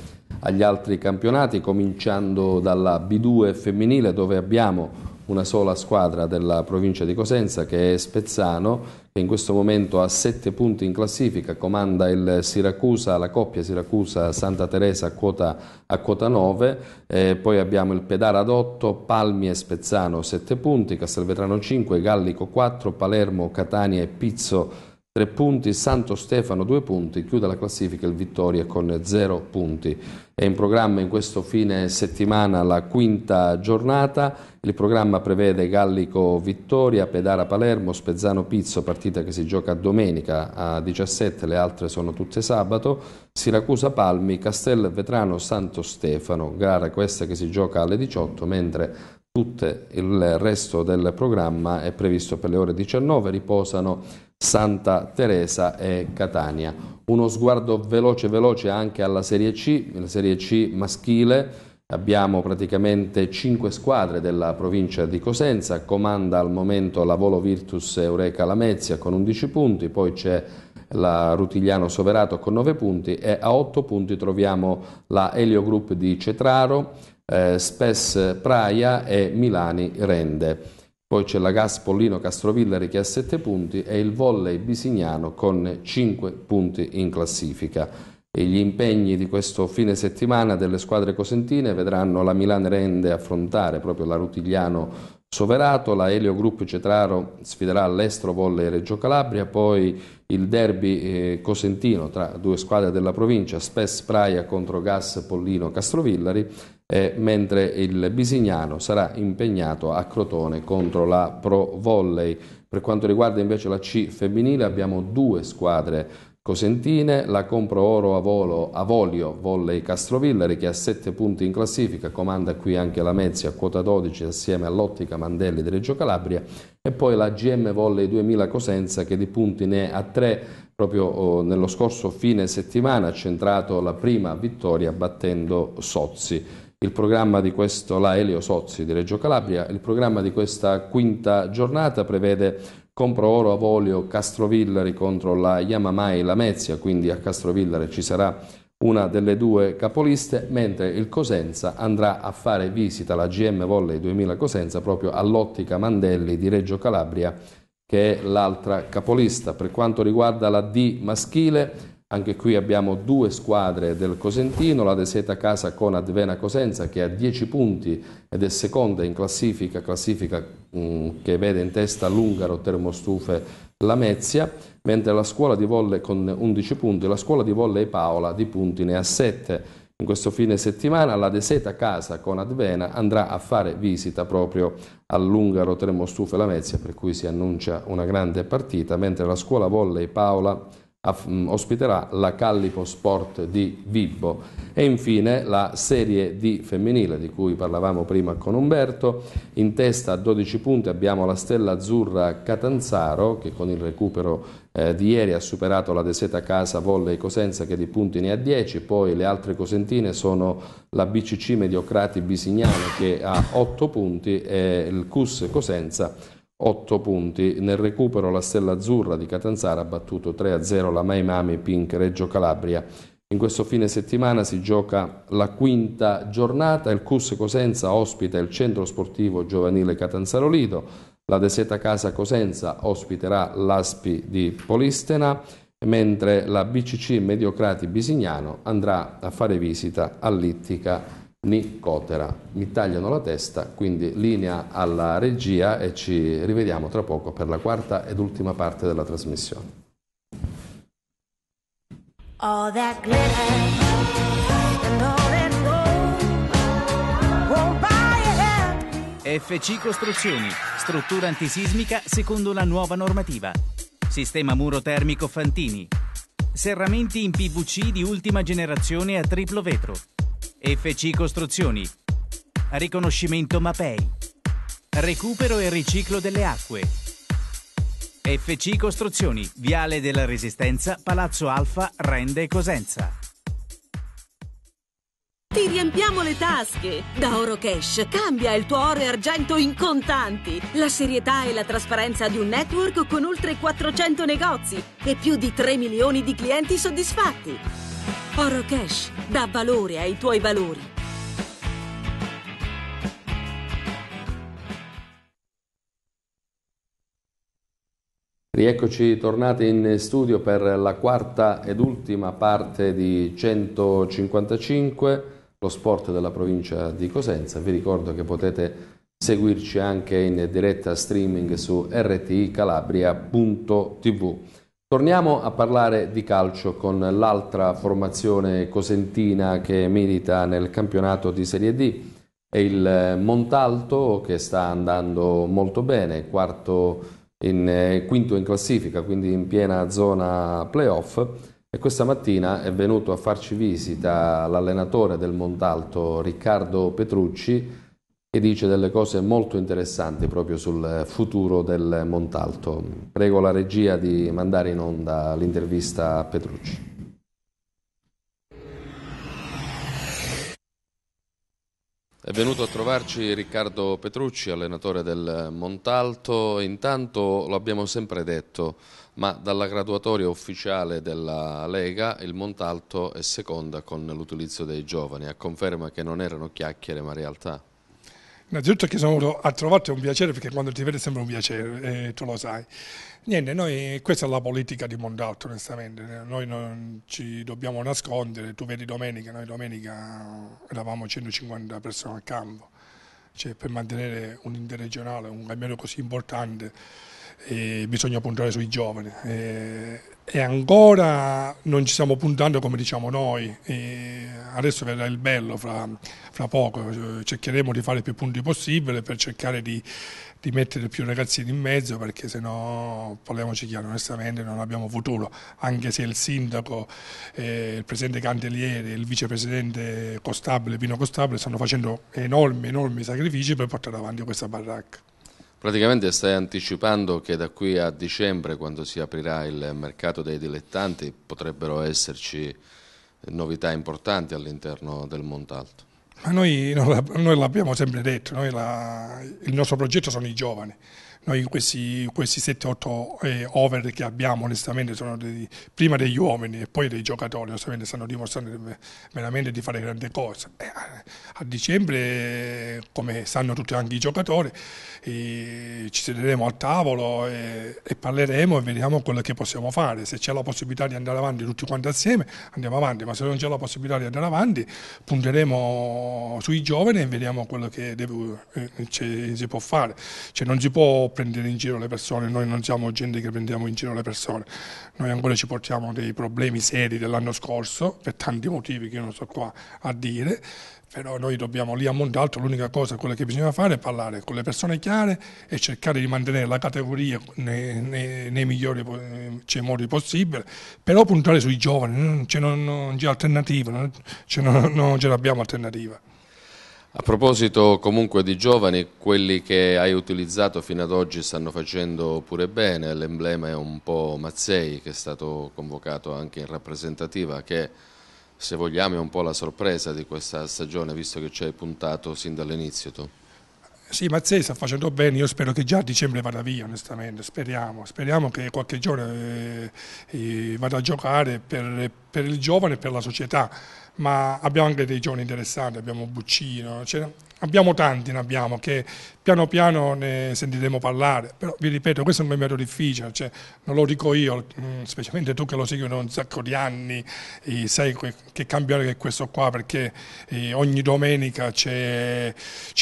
agli altri campionati, cominciando dalla B2 femminile dove abbiamo una sola squadra della provincia di Cosenza che è Spezzano, che in questo momento ha sette punti in classifica, comanda il Siracusa, la coppia Siracusa-Santa Teresa a quota, a quota 9, eh, poi abbiamo il Pedara ad 8, Palmi e Spezzano 7 punti, Castelvetrano 5, Gallico 4, Palermo, Catania e Pizzo 3 punti, Santo Stefano 2 punti, chiude la classifica il Vittoria con 0 punti. È in programma in questo fine settimana la quinta giornata, il programma prevede Gallico Vittoria, Pedara Palermo, Spezzano Pizzo, partita che si gioca domenica a 17, le altre sono tutte sabato, Siracusa Palmi, Castel Vetrano Santo Stefano, gara questa che si gioca alle 18, mentre tutto il resto del programma è previsto per le ore 19, riposano Santa Teresa e Catania. Uno sguardo veloce veloce anche alla Serie C, la Serie C maschile, Abbiamo praticamente 5 squadre della provincia di Cosenza, comanda al momento la Volo Virtus Eureka Lamezia con 11 punti, poi c'è la Rutigliano Soverato con 9 punti e a 8 punti troviamo la Elio Group di Cetraro, eh, Spes Praia e Milani Rende. Poi c'è la Gas Pollino Castrovillari che ha 7 punti e il volley bisignano con 5 punti in classifica. E gli impegni di questo fine settimana delle squadre cosentine vedranno la Milan Rende affrontare proprio la Rutigliano Soverato, la Elio Group Cetraro sfiderà l'Estro Volley Reggio Calabria, poi il derby eh, cosentino tra due squadre della provincia, Spes Praia contro Gas Pollino Castrovillari eh, mentre il Bisignano sarà impegnato a Crotone contro la Pro Volley. Per quanto riguarda invece la C femminile abbiamo due squadre cosentine, la Compro Oro Avolo, Avolio Volley Castrovillari che ha 7 punti in classifica, comanda qui anche la Mezia a quota 12 assieme all'Ottica Mandelli di Reggio Calabria e poi la GM Volley 2000 Cosenza che di punti ne ha 3 proprio oh, nello scorso fine settimana ha centrato la prima vittoria battendo Sozzi il programma di questo, la Elio Sozzi di Reggio Calabria, il programma di questa quinta giornata prevede Compro Oro Avolio Castrovillari contro la Yamamai Lamezia, quindi a Castrovillari ci sarà una delle due capoliste, mentre il Cosenza andrà a fare visita alla GM Volley 2000 Cosenza proprio all'Ottica Mandelli di Reggio Calabria, che è l'altra capolista. Per quanto riguarda la D maschile, anche qui abbiamo due squadre del Cosentino, la Deseta Casa con Advena Cosenza che ha 10 punti ed è seconda in classifica, classifica mm, che vede in testa l'Ungaro Termostufe Lamezia, mentre la scuola di volle con 11 punti, la scuola di volle Paola di punti ne ha 7. In questo fine settimana la Deseta Casa con Advena andrà a fare visita proprio all'Ungaro Termostufe Lamezia, per cui si annuncia una grande partita, mentre la scuola volle Paola Mm, ospiterà la Callipo Sport di Vibbo e infine la Serie D femminile di cui parlavamo prima con Umberto in testa a 12 punti abbiamo la Stella Azzurra Catanzaro che con il recupero eh, di ieri ha superato la Deseta Casa Volley Cosenza che di punti ne ha 10 poi le altre cosentine sono la BCC Mediocrati Bisignano che ha 8 punti e il CUS Cosenza 8 punti. Nel recupero la Stella Azzurra di Catanzara ha battuto 3-0 la Maimami Pink Reggio Calabria. In questo fine settimana si gioca la quinta giornata, il CUS Cosenza ospita il centro sportivo giovanile Catanzaro Lido, la Deseta Casa Cosenza ospiterà l'Aspi di Polistena, mentre la BCC Mediocrati Bisignano andrà a fare visita all'Ittica Ni Cotera. Mi tagliano la testa, quindi linea alla regia e ci rivediamo tra poco per la quarta ed ultima parte della trasmissione. All that glitter and all that gold won't buy FC Costruzioni, struttura antisismica secondo la nuova normativa. Sistema muro termico Fantini serramenti in PVC di ultima generazione a triplo vetro. FC Costruzioni. Riconoscimento Mapei. Recupero e riciclo delle acque. FC Costruzioni, Viale della Resistenza, Palazzo Alfa, Rende e Cosenza. Ti riempiamo le tasche! Da Oro Cash cambia il tuo oro e argento in contanti! La serietà e la trasparenza di un network con oltre 400 negozi e più di 3 milioni di clienti soddisfatti. Oro Cash dà valore ai tuoi valori. Rieccoci tornati in studio per la quarta ed ultima parte di 155 lo sport della provincia di Cosenza. Vi ricordo che potete seguirci anche in diretta streaming su rticalabria.tv. Torniamo a parlare di calcio con l'altra formazione cosentina che milita nel campionato di Serie D, è il Montalto che sta andando molto bene, quarto in, quinto in classifica, quindi in piena zona playoff e questa mattina è venuto a farci visita l'allenatore del Montalto Riccardo Petrucci che dice delle cose molto interessanti proprio sul futuro del Montalto. Prego la regia di mandare in onda l'intervista a Petrucci. È venuto a trovarci Riccardo Petrucci, allenatore del Montalto. Intanto lo abbiamo sempre detto, ma dalla graduatoria ufficiale della Lega il Montalto è seconda con l'utilizzo dei giovani, a conferma che non erano chiacchiere ma realtà. Innanzitutto che sono a trovarti è un piacere perché quando ti vede sembra un piacere e tu lo sai. Niente, noi, questa è la politica di Mondalto onestamente, noi non ci dobbiamo nascondere, tu vedi domenica, noi domenica eravamo 150 persone a campo, cioè per mantenere un interregionale, un cammino così importante eh, bisogna puntare sui giovani. E eh, e ancora non ci stiamo puntando come diciamo noi, e adesso verrà il bello fra, fra, poco, eh, cercheremo di fare più punti possibile per cercare di, di mettere più ragazzini in mezzo perché se no, parliamoci chiaro, onestamente non abbiamo futuro, anche se il sindaco, eh, il presidente Candeliere e il vicepresidente Costabile, Pino Costabile stanno facendo enormi, enormi sacrifici per portare avanti questa baracca. Praticamente stai anticipando che da qui a dicembre, quando si aprirà il mercato dei dilettanti, potrebbero esserci novità importanti all'interno del Montalto. Ma noi, noi l'abbiamo sempre detto, la, il nostro progetto sono i giovani. Noi in questi, questi 7-8 eh, over che abbiamo onestamente sono dei, prima degli uomini e poi dei giocatori, onestamente stanno dimostrando veramente di fare grandi cose. Eh, a dicembre, come sanno tutti anche i giocatori, eh, ci sederemo al tavolo e, eh, e, parleremo e vediamo quello che possiamo fare. Se c'è la possibilità di andare avanti tutti quanti assieme andiamo avanti, ma se non c'è la possibilità di andare avanti punteremo sui giovani e vediamo quello che deve, eh, si può fare. Cioè, non si può prendere in giro le persone, noi non siamo gente che prendiamo in giro le persone, noi ancora ci portiamo dei problemi seri dell'anno scorso, per tanti motivi che io non sto qua a dire, però noi dobbiamo lì a Montalto l'unica cosa che bisogna fare è parlare con le persone chiare e cercare di mantenere la categoria nei, nei, nei migliori cioè, modi possibili, però puntare sui giovani, non, c'è alternativa, non, non ce l'abbiamo alternativa. A proposito comunque di giovani, quelli che hai utilizzato fino ad oggi stanno facendo pure bene, l'emblema è un po' Mazzei che è stato convocato anche in rappresentativa che se vogliamo è un po' la sorpresa di questa stagione visto che ci hai puntato sin dall'inizio tu. Sì, Mazzei sta facendo bene, io spero che già a dicembre vada via, onestamente, speriamo, speriamo che qualche giorno eh, eh vada a giocare per, per il giovane e per la società ma abbiamo anche dei giovani interessanti, abbiamo Buccino, cioè abbiamo tanti, ne abbiamo, che piano piano ne sentiremo parlare, però vi ripeto, questo è un momento difficile, cioè, non lo dico io, mm, specialmente tu che lo segui da un sacco di anni, sai che cambiare che è questo qua, perché ogni domenica c'è,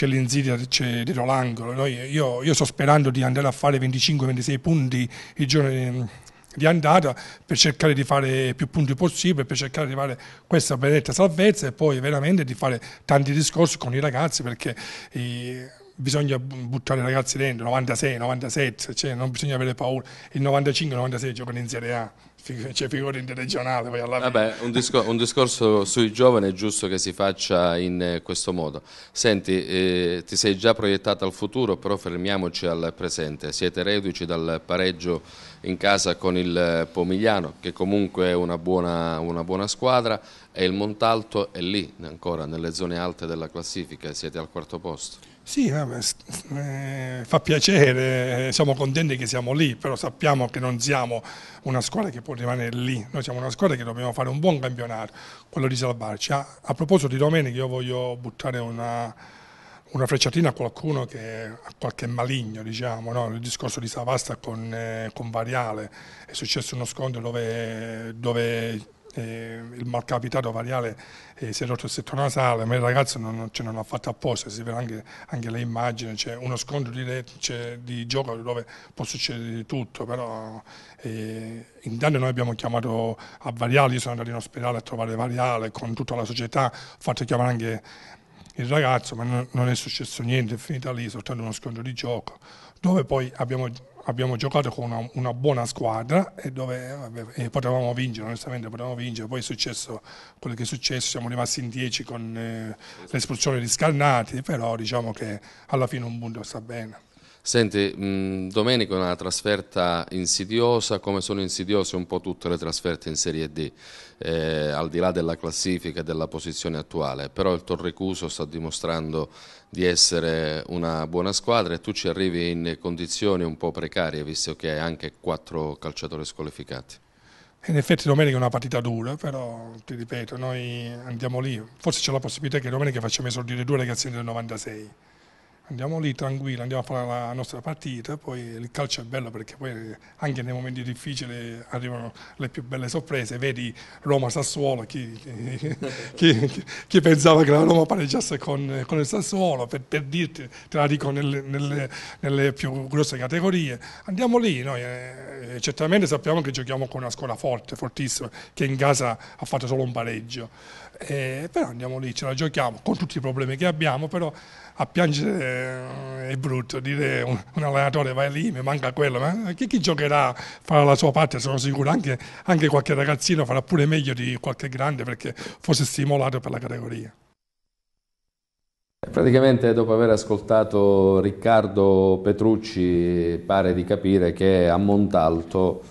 l'insidia c'è dietro l'angolo, io, io, sto sperando di andare a fare 25-26 punti il giorno di andata per cercare di fare più punti possibile, per cercare di fare questa benedetta salvezza e poi veramente di fare tanti discorsi con i ragazzi perché... Eh, bisogna buttare i ragazzi dentro, 96, 97, cioè non bisogna avere paura, il 95, 96 giocano in Serie A, c'è cioè figura interregionale poi alla fine. Vabbè, un, discor un, discorso sui giovani è giusto che si faccia in eh, questo modo. Senti, eh, ti sei già proiettato al futuro, però fermiamoci al presente, siete reduci dal pareggio in casa con il eh, Pomigliano che comunque è una buona, una buona squadra e il Montalto è lì ancora nelle zone alte della classifica, siete al quarto posto. Sì, eh, eh, fa piacere, siamo contenti che siamo lì, però sappiamo che non siamo una squadra che può rimanere lì, noi siamo una squadra che dobbiamo fare un buon campionato, quello di salvarci. Ah, a proposito di domenica io voglio buttare una, una frecciatina a qualcuno che a qualche maligno, diciamo, no? il discorso di Savasta con, eh, con Variale, è successo uno scontro dove, dove eh, il malcapitato Variale eh, si è rotto il setto nasale, ma il ragazzo non, cioè, non ha fatto apposta, si vede anche, anche le immagini, c'è cioè, uno scontro di, cioè, di, gioco dove può succedere di tutto, però eh, intanto noi abbiamo chiamato a Variale, io sono andato in ospedale a trovare Variale con tutta la società, ho fatto chiamare anche il ragazzo, ma non, non è successo niente, è finita lì, soltanto uno scontro di gioco, dove poi abbiamo, abbiamo giocato con una, una, buona squadra e dove eh, potevamo vincere, onestamente potevamo vincere, poi è successo quello che è successo, siamo rimasti in 10 con eh, l'espulsione di Scarnati, però diciamo che alla fine un punto sta bene. Senti, mh, Domenico è una trasferta insidiosa, come sono insidiose un po' tutte le trasferte in Serie D, eh, al di là della classifica e della posizione attuale, però il Torrecuso sta dimostrando di essere una buona squadra e tu ci arrivi in condizioni un po' precarie, visto che hai anche quattro calciatori squalificati. In effetti domenica è una partita dura, però ti ripeto, noi andiamo lì, forse c'è la possibilità che domenica facciamo esordire due ragazzini del 96 andiamo lì tranquilli, andiamo a fare la nostra partita, poi il calcio è bello perché poi anche nei momenti difficili arrivano le più belle sorprese, vedi Roma-Sassuolo, chi, chi, chi, chi pensava che la Roma pareggiasse con, con il Sassuolo, per, per, dirti, te la dico nelle, nelle, nelle, più grosse categorie, andiamo lì, noi eh, certamente sappiamo che giochiamo con una squadra forte, fortissima, che in casa ha fatto solo un pareggio, eh, però andiamo lì, ce la giochiamo con tutti i problemi che abbiamo, però a piangere eh, è brutto, dire un, un allenatore vai lì, mi manca quello, ma chi, chi giocherà farà la sua parte, sono sicuro, anche, anche qualche ragazzino farà pure meglio di qualche grande perché fosse stimolato per la categoria. Praticamente dopo aver ascoltato Riccardo Petrucci pare di capire che a Montalto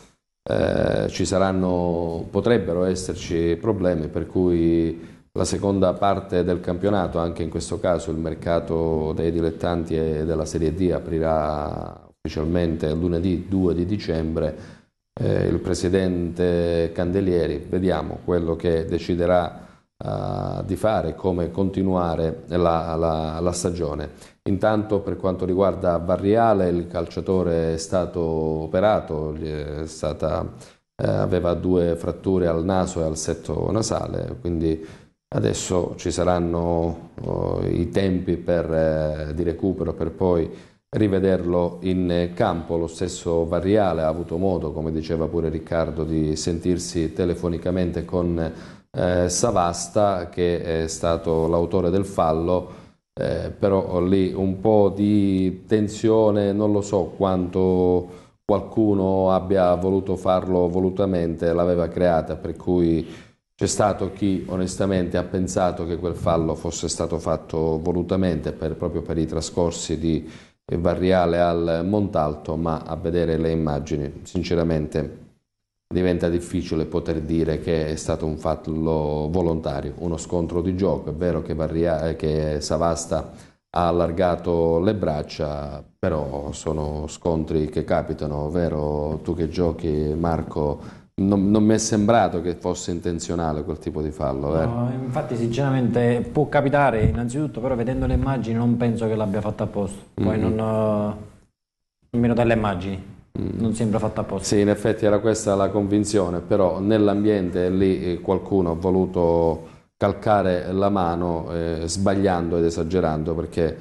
eh, ci saranno, potrebbero esserci problemi per cui la seconda parte del campionato, anche in questo caso il mercato dei dilettanti e della Serie D aprirà ufficialmente lunedì 2 di dicembre. Eh, il presidente Candelieri, vediamo quello che deciderà eh, di fare, come continuare la, la, la stagione. Intanto per quanto riguarda Barriale, il calciatore è stato operato, è stata, eh, aveva due fratture al naso e al setto nasale, quindi Adesso ci saranno uh, i tempi per, uh, di recupero per poi rivederlo in campo. Lo stesso Varriale ha avuto modo, come diceva pure Riccardo, di sentirsi telefonicamente con eh, Savasta, che è stato l'autore del fallo. Eh, però lì un po' di tensione, non lo so quanto qualcuno abbia voluto farlo volutamente, l'aveva creata, per cui c'è stato chi onestamente ha pensato che quel fallo fosse stato fatto volutamente per, proprio per i trascorsi di Varriale al Montalto, ma a vedere le immagini sinceramente diventa difficile poter dire che è stato un fallo volontario, uno scontro di gioco. È vero che, Varria, che Savasta ha allargato le braccia, però sono scontri che capitano, vero tu che giochi Marco? Non, non, mi è sembrato che fosse intenzionale quel tipo di fallo. Eh. No, infatti, sinceramente, può capitare innanzitutto, però vedendo le immagini non penso che l'abbia fatto apposta. Poi mm. non, eh, non mi dalle immagini. Mm. Non sembra fatta apposta. Sì, in effetti era questa la convinzione, però nell'ambiente lì eh, qualcuno ha voluto calcare la mano eh, sbagliando ed esagerando perché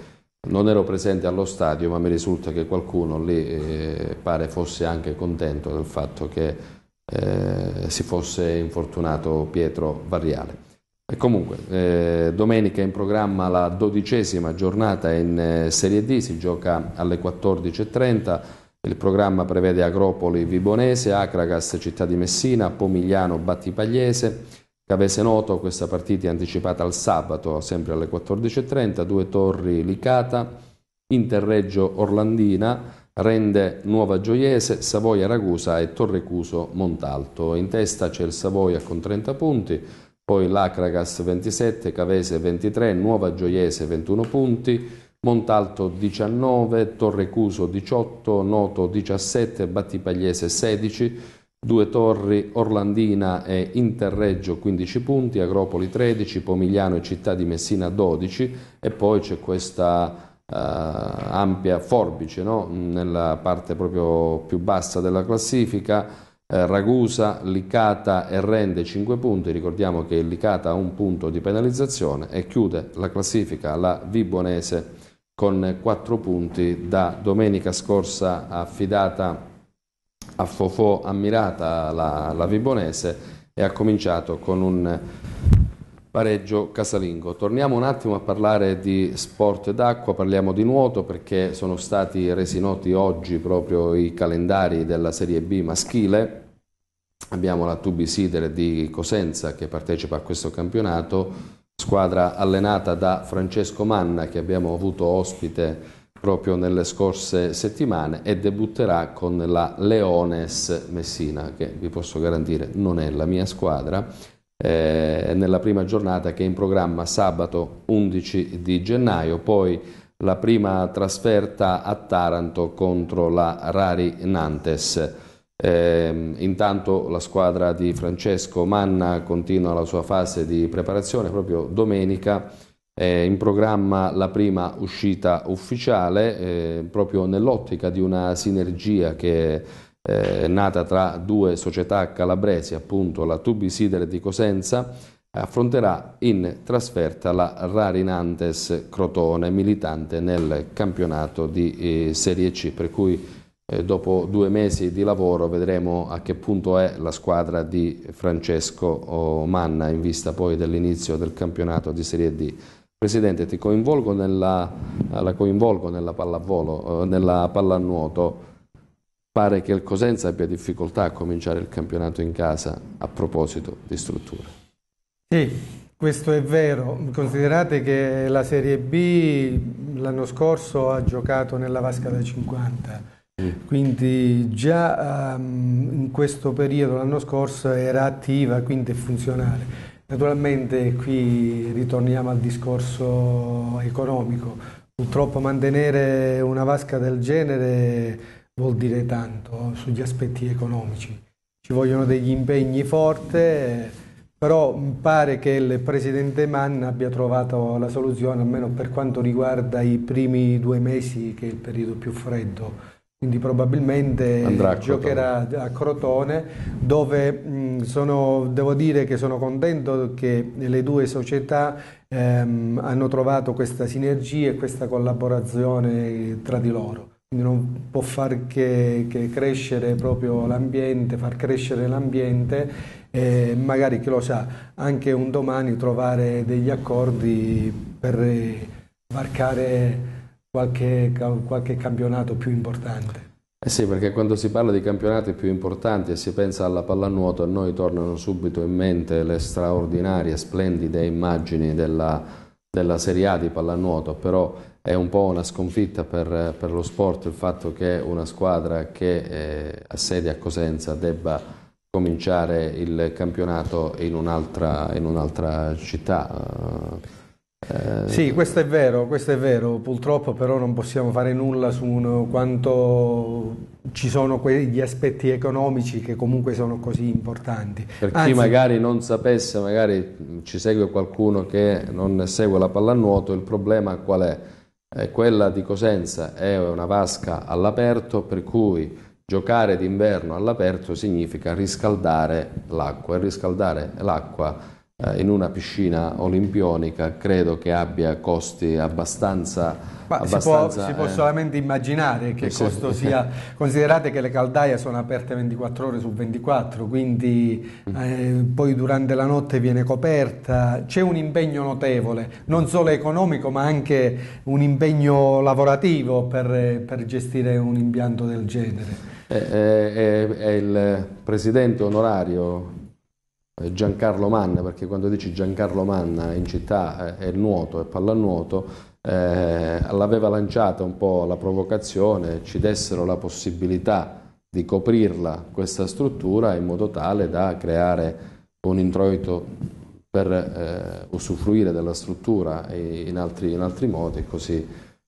non ero presente allo stadio, ma mi risulta che qualcuno lì eh, pare fosse anche contento del fatto che eh, si fosse infortunato Pietro Varriale. E comunque, eh, domenica in programma la dodicesima giornata in eh, Serie D, si gioca alle 14.30. Il programma prevede Agropoli Vibonese, Acragas Città di Messina, Pomigliano Battipagliese, Cavese Noto, questa partita è anticipata al sabato, sempre alle 14.30, Due Torri Licata, Interreggio Orlandina, rende Nuova Gioiese, Savoia Ragusa e Torrecuso Montalto. In testa c'è il Savoia con 30 punti, poi l'Acragas 27, Cavese 23, Nuova Gioiese 21 punti, Montalto 19, Torrecuso 18, Noto 17, Battipagliese 16, Due Torri, Orlandina e Interreggio 15 punti, Agropoli 13, Pomigliano e Città di Messina 12 e poi c'è questa eh, ampia forbice no? nella parte proprio più bassa della classifica. Eh, Ragusa, Licata e Rende 5 punti, ricordiamo che Licata ha un punto di penalizzazione e chiude la classifica la Vibonese con 4 punti da domenica scorsa affidata a Fofò ammirata la, la Vibonese e ha cominciato con un Pareggio Casalingo. Torniamo un attimo a parlare di sport d'acqua, parliamo di nuoto perché sono stati resi noti oggi proprio i calendari della Serie B maschile. Abbiamo la Tubi Sidere di Cosenza che partecipa a questo campionato, squadra allenata da Francesco Manna che abbiamo avuto ospite proprio nelle scorse settimane e debutterà con la Leones Messina che vi posso garantire non è la mia squadra eh, nella prima giornata che è in programma sabato 11 di gennaio, poi la prima trasferta a Taranto contro la Rari Nantes. Eh, intanto la squadra di Francesco Manna continua la sua fase di preparazione proprio domenica. È in programma la prima uscita ufficiale eh, proprio nell'ottica di una sinergia che eh, nata tra due società calabresi, appunto la Tubi Tubisidere di Cosenza, affronterà in trasferta la Rarinantes Crotone, militante nel campionato di eh, Serie C, per cui eh, dopo due mesi di lavoro vedremo a che punto è la squadra di Francesco Manna in vista poi dell'inizio del campionato di Serie D. Presidente, ti coinvolgo nella, la coinvolgo nella pallavolo, eh, nella pallanuoto. Pare che il Cosenza abbia difficoltà a cominciare il campionato in casa a proposito di strutture. Sì, questo è vero. Considerate che la Serie B l'anno scorso ha giocato nella vasca da 50. Mm. Quindi già um, in questo periodo l'anno scorso era attiva, quindi è funzionale. Naturalmente qui ritorniamo al discorso economico. Purtroppo mantenere una vasca del genere vuol dire tanto sugli aspetti economici. Ci vogliono degli impegni forti, però pare che il presidente Mann abbia trovato la soluzione, almeno per quanto riguarda i primi due mesi, che è il periodo più freddo. Quindi probabilmente a giocherà a Crotone, dove sono, devo dire che sono contento che le due società ehm, hanno trovato questa sinergia e questa collaborazione tra di loro quindi non può far che, che crescere proprio l'ambiente, far crescere l'ambiente e magari, chi lo sa, anche un domani trovare degli accordi per varcare qualche, qualche campionato più importante. Eh sì, perché quando si parla di campionati più importanti e si pensa alla pallanuoto, a noi tornano subito in mente le straordinarie, splendide immagini della, della Serie A di pallanuoto, però è un po' una sconfitta per, per, lo sport il fatto che una squadra che eh, ha sede a Cosenza debba cominciare il campionato in un'altra, un città. Eh... Sì, questo è vero, questo è vero, purtroppo però non possiamo fare nulla su uno, quanto ci sono quegli aspetti economici che comunque sono così importanti. Per Anzi, chi magari non sapesse, magari ci segue qualcuno che non segue la pallanuoto, il problema qual è? quella di Cosenza è una vasca all'aperto, per cui giocare d'inverno all'aperto significa riscaldare l'acqua e riscaldare l'acqua eh, in una piscina olimpionica credo che abbia costi abbastanza... Ma si, può, si può eh, solamente immaginare che sì. costo sia, considerate che le caldaie sono aperte 24 ore su 24, quindi mm. eh, poi durante la notte viene coperta, c'è un impegno notevole, non solo economico ma anche un impegno lavorativo per, per gestire un impianto del genere. È, eh, è, è il presidente onorario eh, Giancarlo Manna, perché quando dici Giancarlo Manna in città eh, è nuoto, è pallanuoto, eh, l'aveva lanciata un po' la provocazione, ci dessero la possibilità di coprirla questa struttura in modo tale da creare un introito per eh, usufruire della struttura in altri, in altri modi e così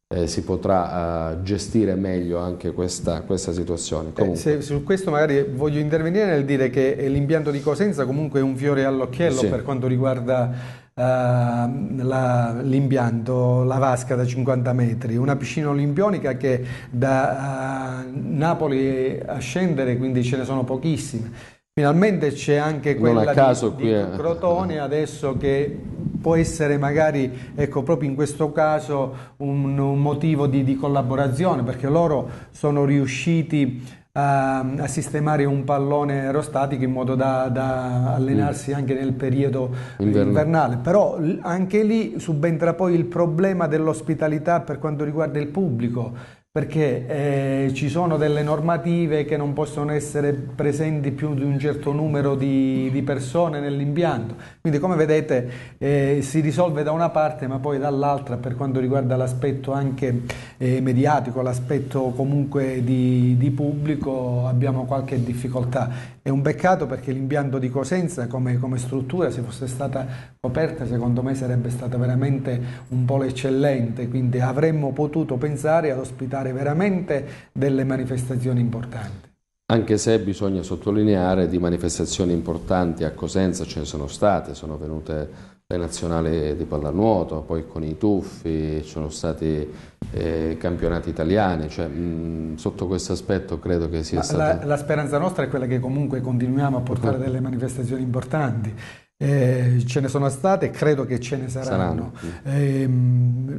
eh, si potrà eh, gestire meglio anche questa, questa situazione. Eh, se, su questo magari voglio intervenire nel dire che l'impianto di Cosenza comunque è un fiore all'occhiello sì. per quanto riguarda ehm, l'impianto, la vasca da 50 metri, una piscina olimpionica che da eh, Napoli a scendere, quindi ce ne sono pochissime Finalmente c'è anche quella caso, di, di è... Eh. Crotone adesso che può essere magari, ecco, proprio in questo caso un, un motivo di, di, collaborazione perché loro sono riusciti a, ehm, a sistemare un pallone aerostatico in modo da, da allenarsi mm. anche nel periodo Inverno. invernale. Però anche lì subentra poi il problema dell'ospitalità per quanto riguarda il pubblico perché eh, ci sono delle normative che non possono essere presenti più di un certo numero di, di persone nell'impianto. Quindi come vedete eh, si risolve da una parte ma poi dall'altra per quanto riguarda l'aspetto anche eh, mediatico, l'aspetto comunque di, di, pubblico abbiamo qualche difficoltà è un peccato perché l'impianto di Cosenza come, come, struttura, se fosse stata coperta, secondo me sarebbe stata veramente un polo eccellente, quindi avremmo potuto pensare ad ospitare veramente delle manifestazioni importanti. Anche se bisogna sottolineare di manifestazioni importanti a Cosenza ce ne sono state, sono venute la nazionale di pallanuoto, poi con i tuffi, ci sono stati eh, campionati italiani, cioè, mh, sotto questo aspetto credo che sia Ma stato... La, la speranza nostra è quella che comunque continuiamo a portare ecco. delle manifestazioni importanti, eh, ce ne sono state e credo che ce ne saranno. saranno. Eh,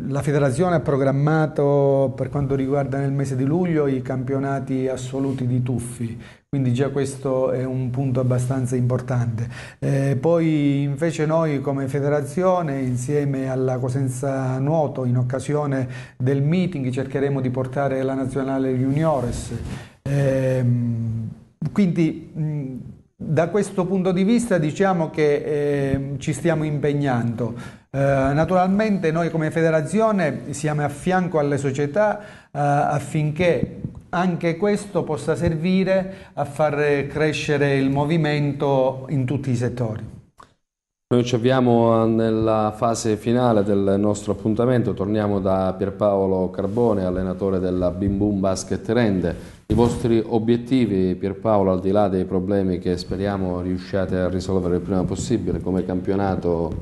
la federazione ha programmato per quanto riguarda nel mese di luglio i campionati assoluti di tuffi, quindi già questo è un punto abbastanza importante. Eh, poi invece noi come federazione insieme alla Cosenza Nuoto in occasione del meeting cercheremo di portare la nazionale juniores. Ehm, quindi mh, da questo punto di vista diciamo che eh, ci stiamo impegnando. Eh, naturalmente noi come federazione siamo a fianco alle società eh, affinché anche questo possa servire a far crescere il movimento in tutti i settori. Noi ci avviamo nella fase finale del nostro appuntamento, torniamo da Pierpaolo Carbone, allenatore della Bim Boom Basket Rende. I vostri obiettivi, Pierpaolo, al di là dei problemi che speriamo riusciate a risolvere il prima possibile come campionato?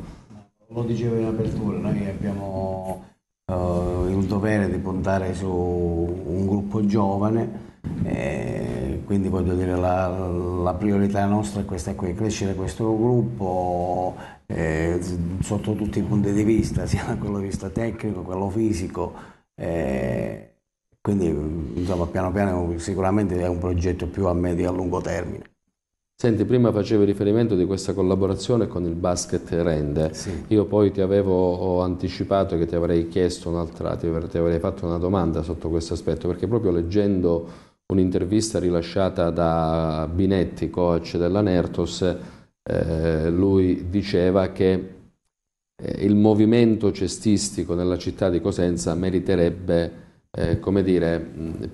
Lo dicevo in apertura, noi abbiamo uh, il dovere di puntare su un gruppo giovane, eh, quindi voglio dire la, la, priorità nostra è questa qui, crescere questo gruppo eh, sotto tutti i punti di vista, sia quello di vista tecnico, quello fisico. Eh, quindi insomma, piano piano sicuramente è un progetto più a medio e a lungo termine. Senti, prima facevi riferimento di questa collaborazione con il Basket Rende. Sì. Io poi ti avevo anticipato che ti avrei chiesto un'altra, ti avrei fatto una domanda sotto questo aspetto, perché proprio leggendo un'intervista rilasciata da Binetti, coach della Nertos, eh, lui diceva che eh, il movimento cestistico nella città di Cosenza meriterebbe eh, come dire,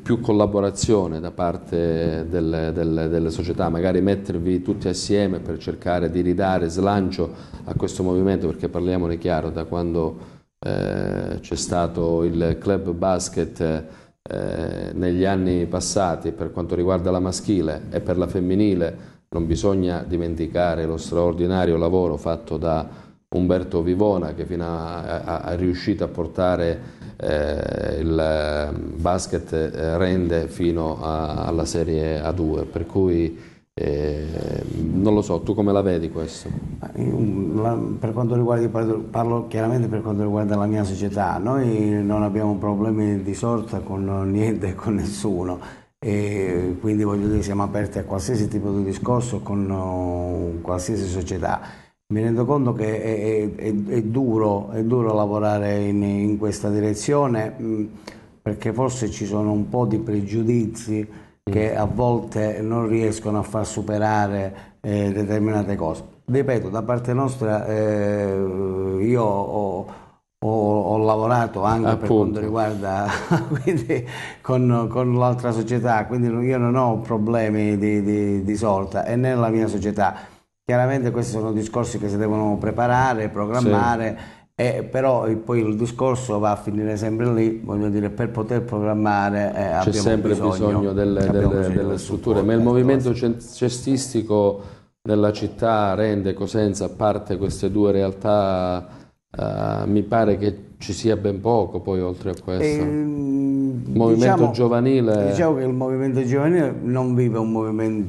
più collaborazione da parte delle, delle, delle, società, magari mettervi tutti assieme per cercare di ridare slancio a questo movimento, perché parliamone chiaro, da quando eh, c'è stato il club basket eh, negli anni passati per quanto riguarda la maschile e per la femminile, non bisogna dimenticare lo straordinario lavoro fatto da Umberto Vivona che fino a, a, a riuscito a portare eh, il eh, basket eh, rende fino a, alla Serie A2, per cui eh, non lo so, tu come la vedi questo? Per quanto riguarda, parlo chiaramente per quanto riguarda la mia società, noi non abbiamo problemi di sorta con niente e con nessuno e quindi voglio dire siamo aperti a qualsiasi tipo di discorso con eh, qualsiasi società mi rendo conto che è, è, è, duro, è duro, lavorare in, in questa direzione mm, perché forse ci sono un po' di pregiudizi che a volte non riescono a far superare eh, determinate cose. Ripeto, da parte nostra eh, io ho, ho, ho, lavorato anche Appunto. per quanto riguarda quindi, con, con, l'altra società, quindi io non ho problemi di, di, di sorta e nella mia società Chiaramente questi sono discorsi che si devono preparare, programmare, sì. eh, però poi il discorso va a finire sempre lì, voglio dire, per poter programmare eh, C'è sempre bisogno, bisogno delle, delle, bisogno delle strutture, ma il eh. movimento cestistico della città rende Cosenza a parte queste due realtà, eh, mi pare che ci sia ben poco poi oltre a questo. Ehm, movimento diciamo, giovanile. Diciamo che il movimento giovanile non vive un,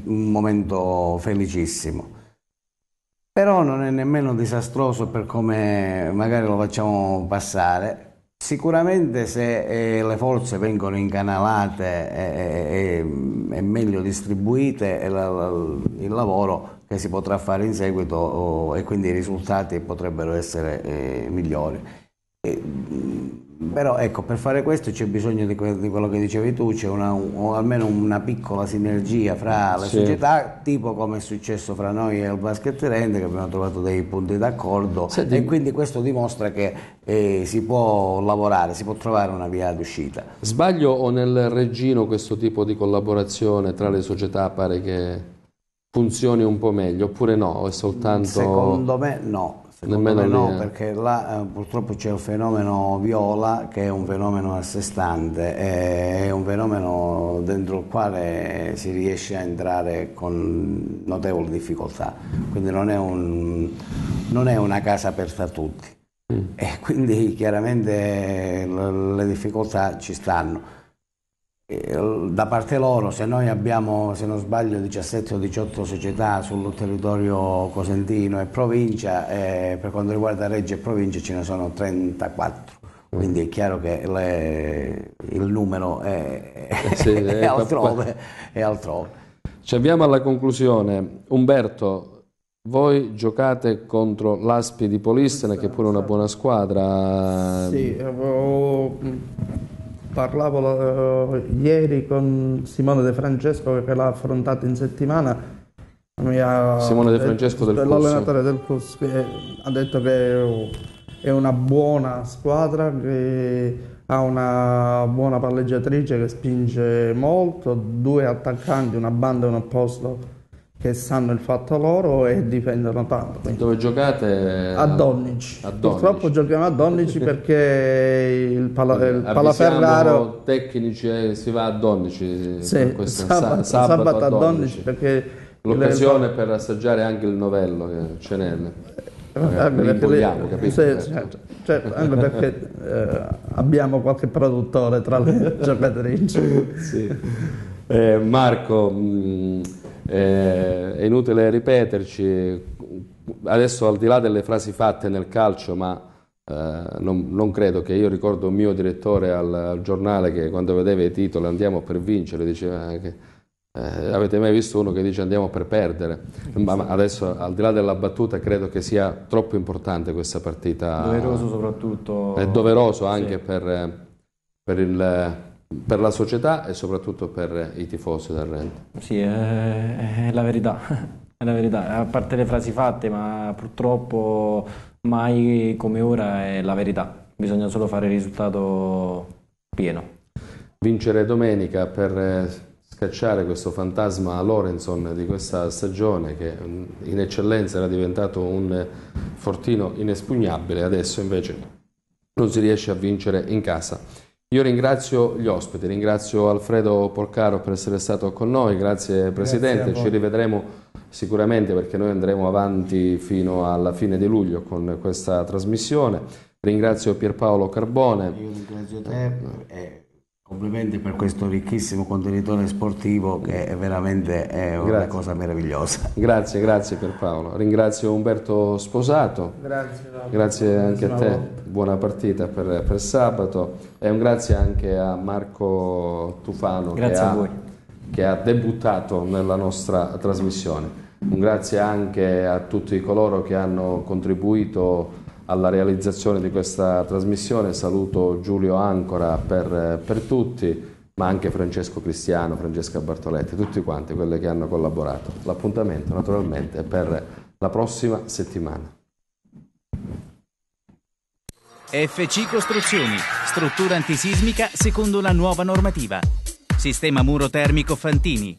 un momento felicissimo però non è nemmeno disastroso per come magari lo facciamo passare. Sicuramente se eh, le forze vengono incanalate e, e, e meglio distribuite è eh, la, la, il lavoro che si potrà fare in seguito o, oh, e quindi i risultati potrebbero essere eh, migliori. Mm, però ecco, per fare questo c'è bisogno di, que- di quello che dicevi tu, c'è una, un, almeno una piccola sinergia fra le sì. società, tipo come è successo fra noi e il Basket Rende, che abbiamo trovato dei punti d'accordo Senti. e quindi questo dimostra che eh, si può lavorare, si può trovare una via d'uscita. Sbaglio o nel Reggino questo tipo di collaborazione tra le società pare che funzioni un po' meglio, oppure no? È soltanto... Secondo me no Secondo no, eh. perché là eh, purtroppo c'è il fenomeno viola che è un fenomeno a sé stante, è un fenomeno dentro il quale si riesce a entrare con notevole difficoltà, quindi non è, un, non è una casa aperta a tutti mm. e quindi chiaramente le difficoltà ci stanno eh, da parte loro, se noi abbiamo, se non sbaglio, 17 o 18 società sul territorio cosentino e provincia, eh, per quanto riguarda Reggio e provincia ce ne sono 34. Quindi è chiaro che le, il numero è, eh sì, è, è, eh, altrove, è, altrove, Ci avviamo alla conclusione. Umberto, voi giocate contro l'Aspi di Polistene, che è pure una buona squadra. Sì, avevo parlavo uh, ieri con Simone De Francesco che l'ha affrontato in settimana. Ha, Simone De Francesco è, del L'allenatore del Cus ha detto che è una buona squadra, che ha una buona palleggiatrice che spinge molto, due attaccanti, una banda e un opposto che sanno il fatto loro e difendono tanto. Quindi. Dove giocate? A Donnici. a Donnici. Purtroppo giochiamo a Donnici perché il, pala, il Palaferraro... tecnici eh, si va a Donnici. Eh, sì, sabato, sabato, sabato, a Donnici, perché... L'occasione per assaggiare anche il novello che ce n'è. vogliamo, capito? Sì, certo. cioè, certo, eh, anche perché eh, abbiamo qualche produttore tra le giocatrici. sì. eh, Marco... Mh, mm, eh, è inutile ripeterci, adesso al di là delle frasi fatte nel calcio, ma eh, non, non, credo che io ricordo un mio direttore al, al, giornale che quando vedeva i titoli andiamo per vincere, diceva che... Eh, avete mai visto uno che dice andiamo per perdere? Ma, ma adesso, al di là della battuta, credo che sia troppo importante questa partita. Doveroso soprattutto. È doveroso anche sì. per, per il per la società e soprattutto per i tifosi del Rente. Sì, è, è la verità, è la verità, a parte le frasi fatte, ma purtroppo mai come ora è la verità, bisogna solo fare il risultato pieno. Vincere domenica per eh, scacciare questo fantasma Lorenson di questa stagione che mm, in eccellenza era diventato un fortino inespugnabile, adesso invece non si riesce a vincere in casa io ringrazio gli ospiti, ringrazio Alfredo Porcaro per essere stato con noi, grazie Presidente, grazie ci rivedremo sicuramente perché noi andremo avanti fino alla fine di luglio con questa trasmissione. Ringrazio Pierpaolo Carbone. Io ringrazio te. Eh. Complimenti per questo ricchissimo contenitore sportivo che è veramente è una grazie. cosa meravigliosa. Grazie, grazie per Paolo. Ringrazio Umberto Sposato. Grazie, no. grazie anche a te. Volta. Buona partita per, per, sabato e un grazie anche a Marco Tufano che ha, che ha debuttato nella nostra trasmissione. Un grazie anche a tutti coloro che hanno contribuito alla realizzazione di questa trasmissione. Saluto Giulio Ancora per, per, tutti, ma anche Francesco Cristiano, Francesca Bartoletti, tutti quanti quelli che hanno collaborato. L'appuntamento naturalmente è per la prossima settimana. FC Costruzioni, struttura antisismica secondo la nuova normativa. Sistema muro termico Fantini.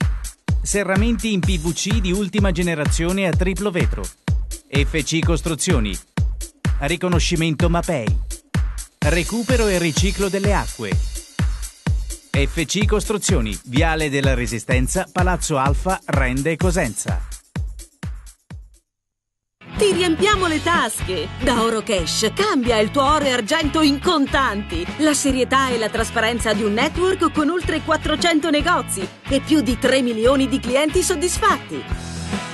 Serramenti in PVC di ultima generazione a triplo vetro. FC Costruzioni, riconoscimento MAPEI, recupero e riciclo delle acque. FC Costruzioni, Viale della Resistenza, Palazzo Alfa, Rende e Cosenza. Ti riempiamo le tasche! Da Oro Cash cambia il tuo oro e argento in contanti! La serietà e la trasparenza di un network con oltre 400 negozi e più di 3 milioni di clienti soddisfatti.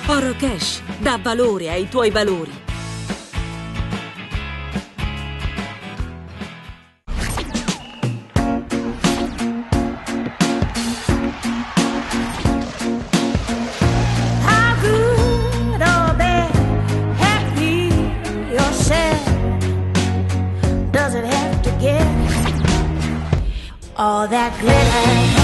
Oro Cash dà valore ai tuoi valori. all that glitter.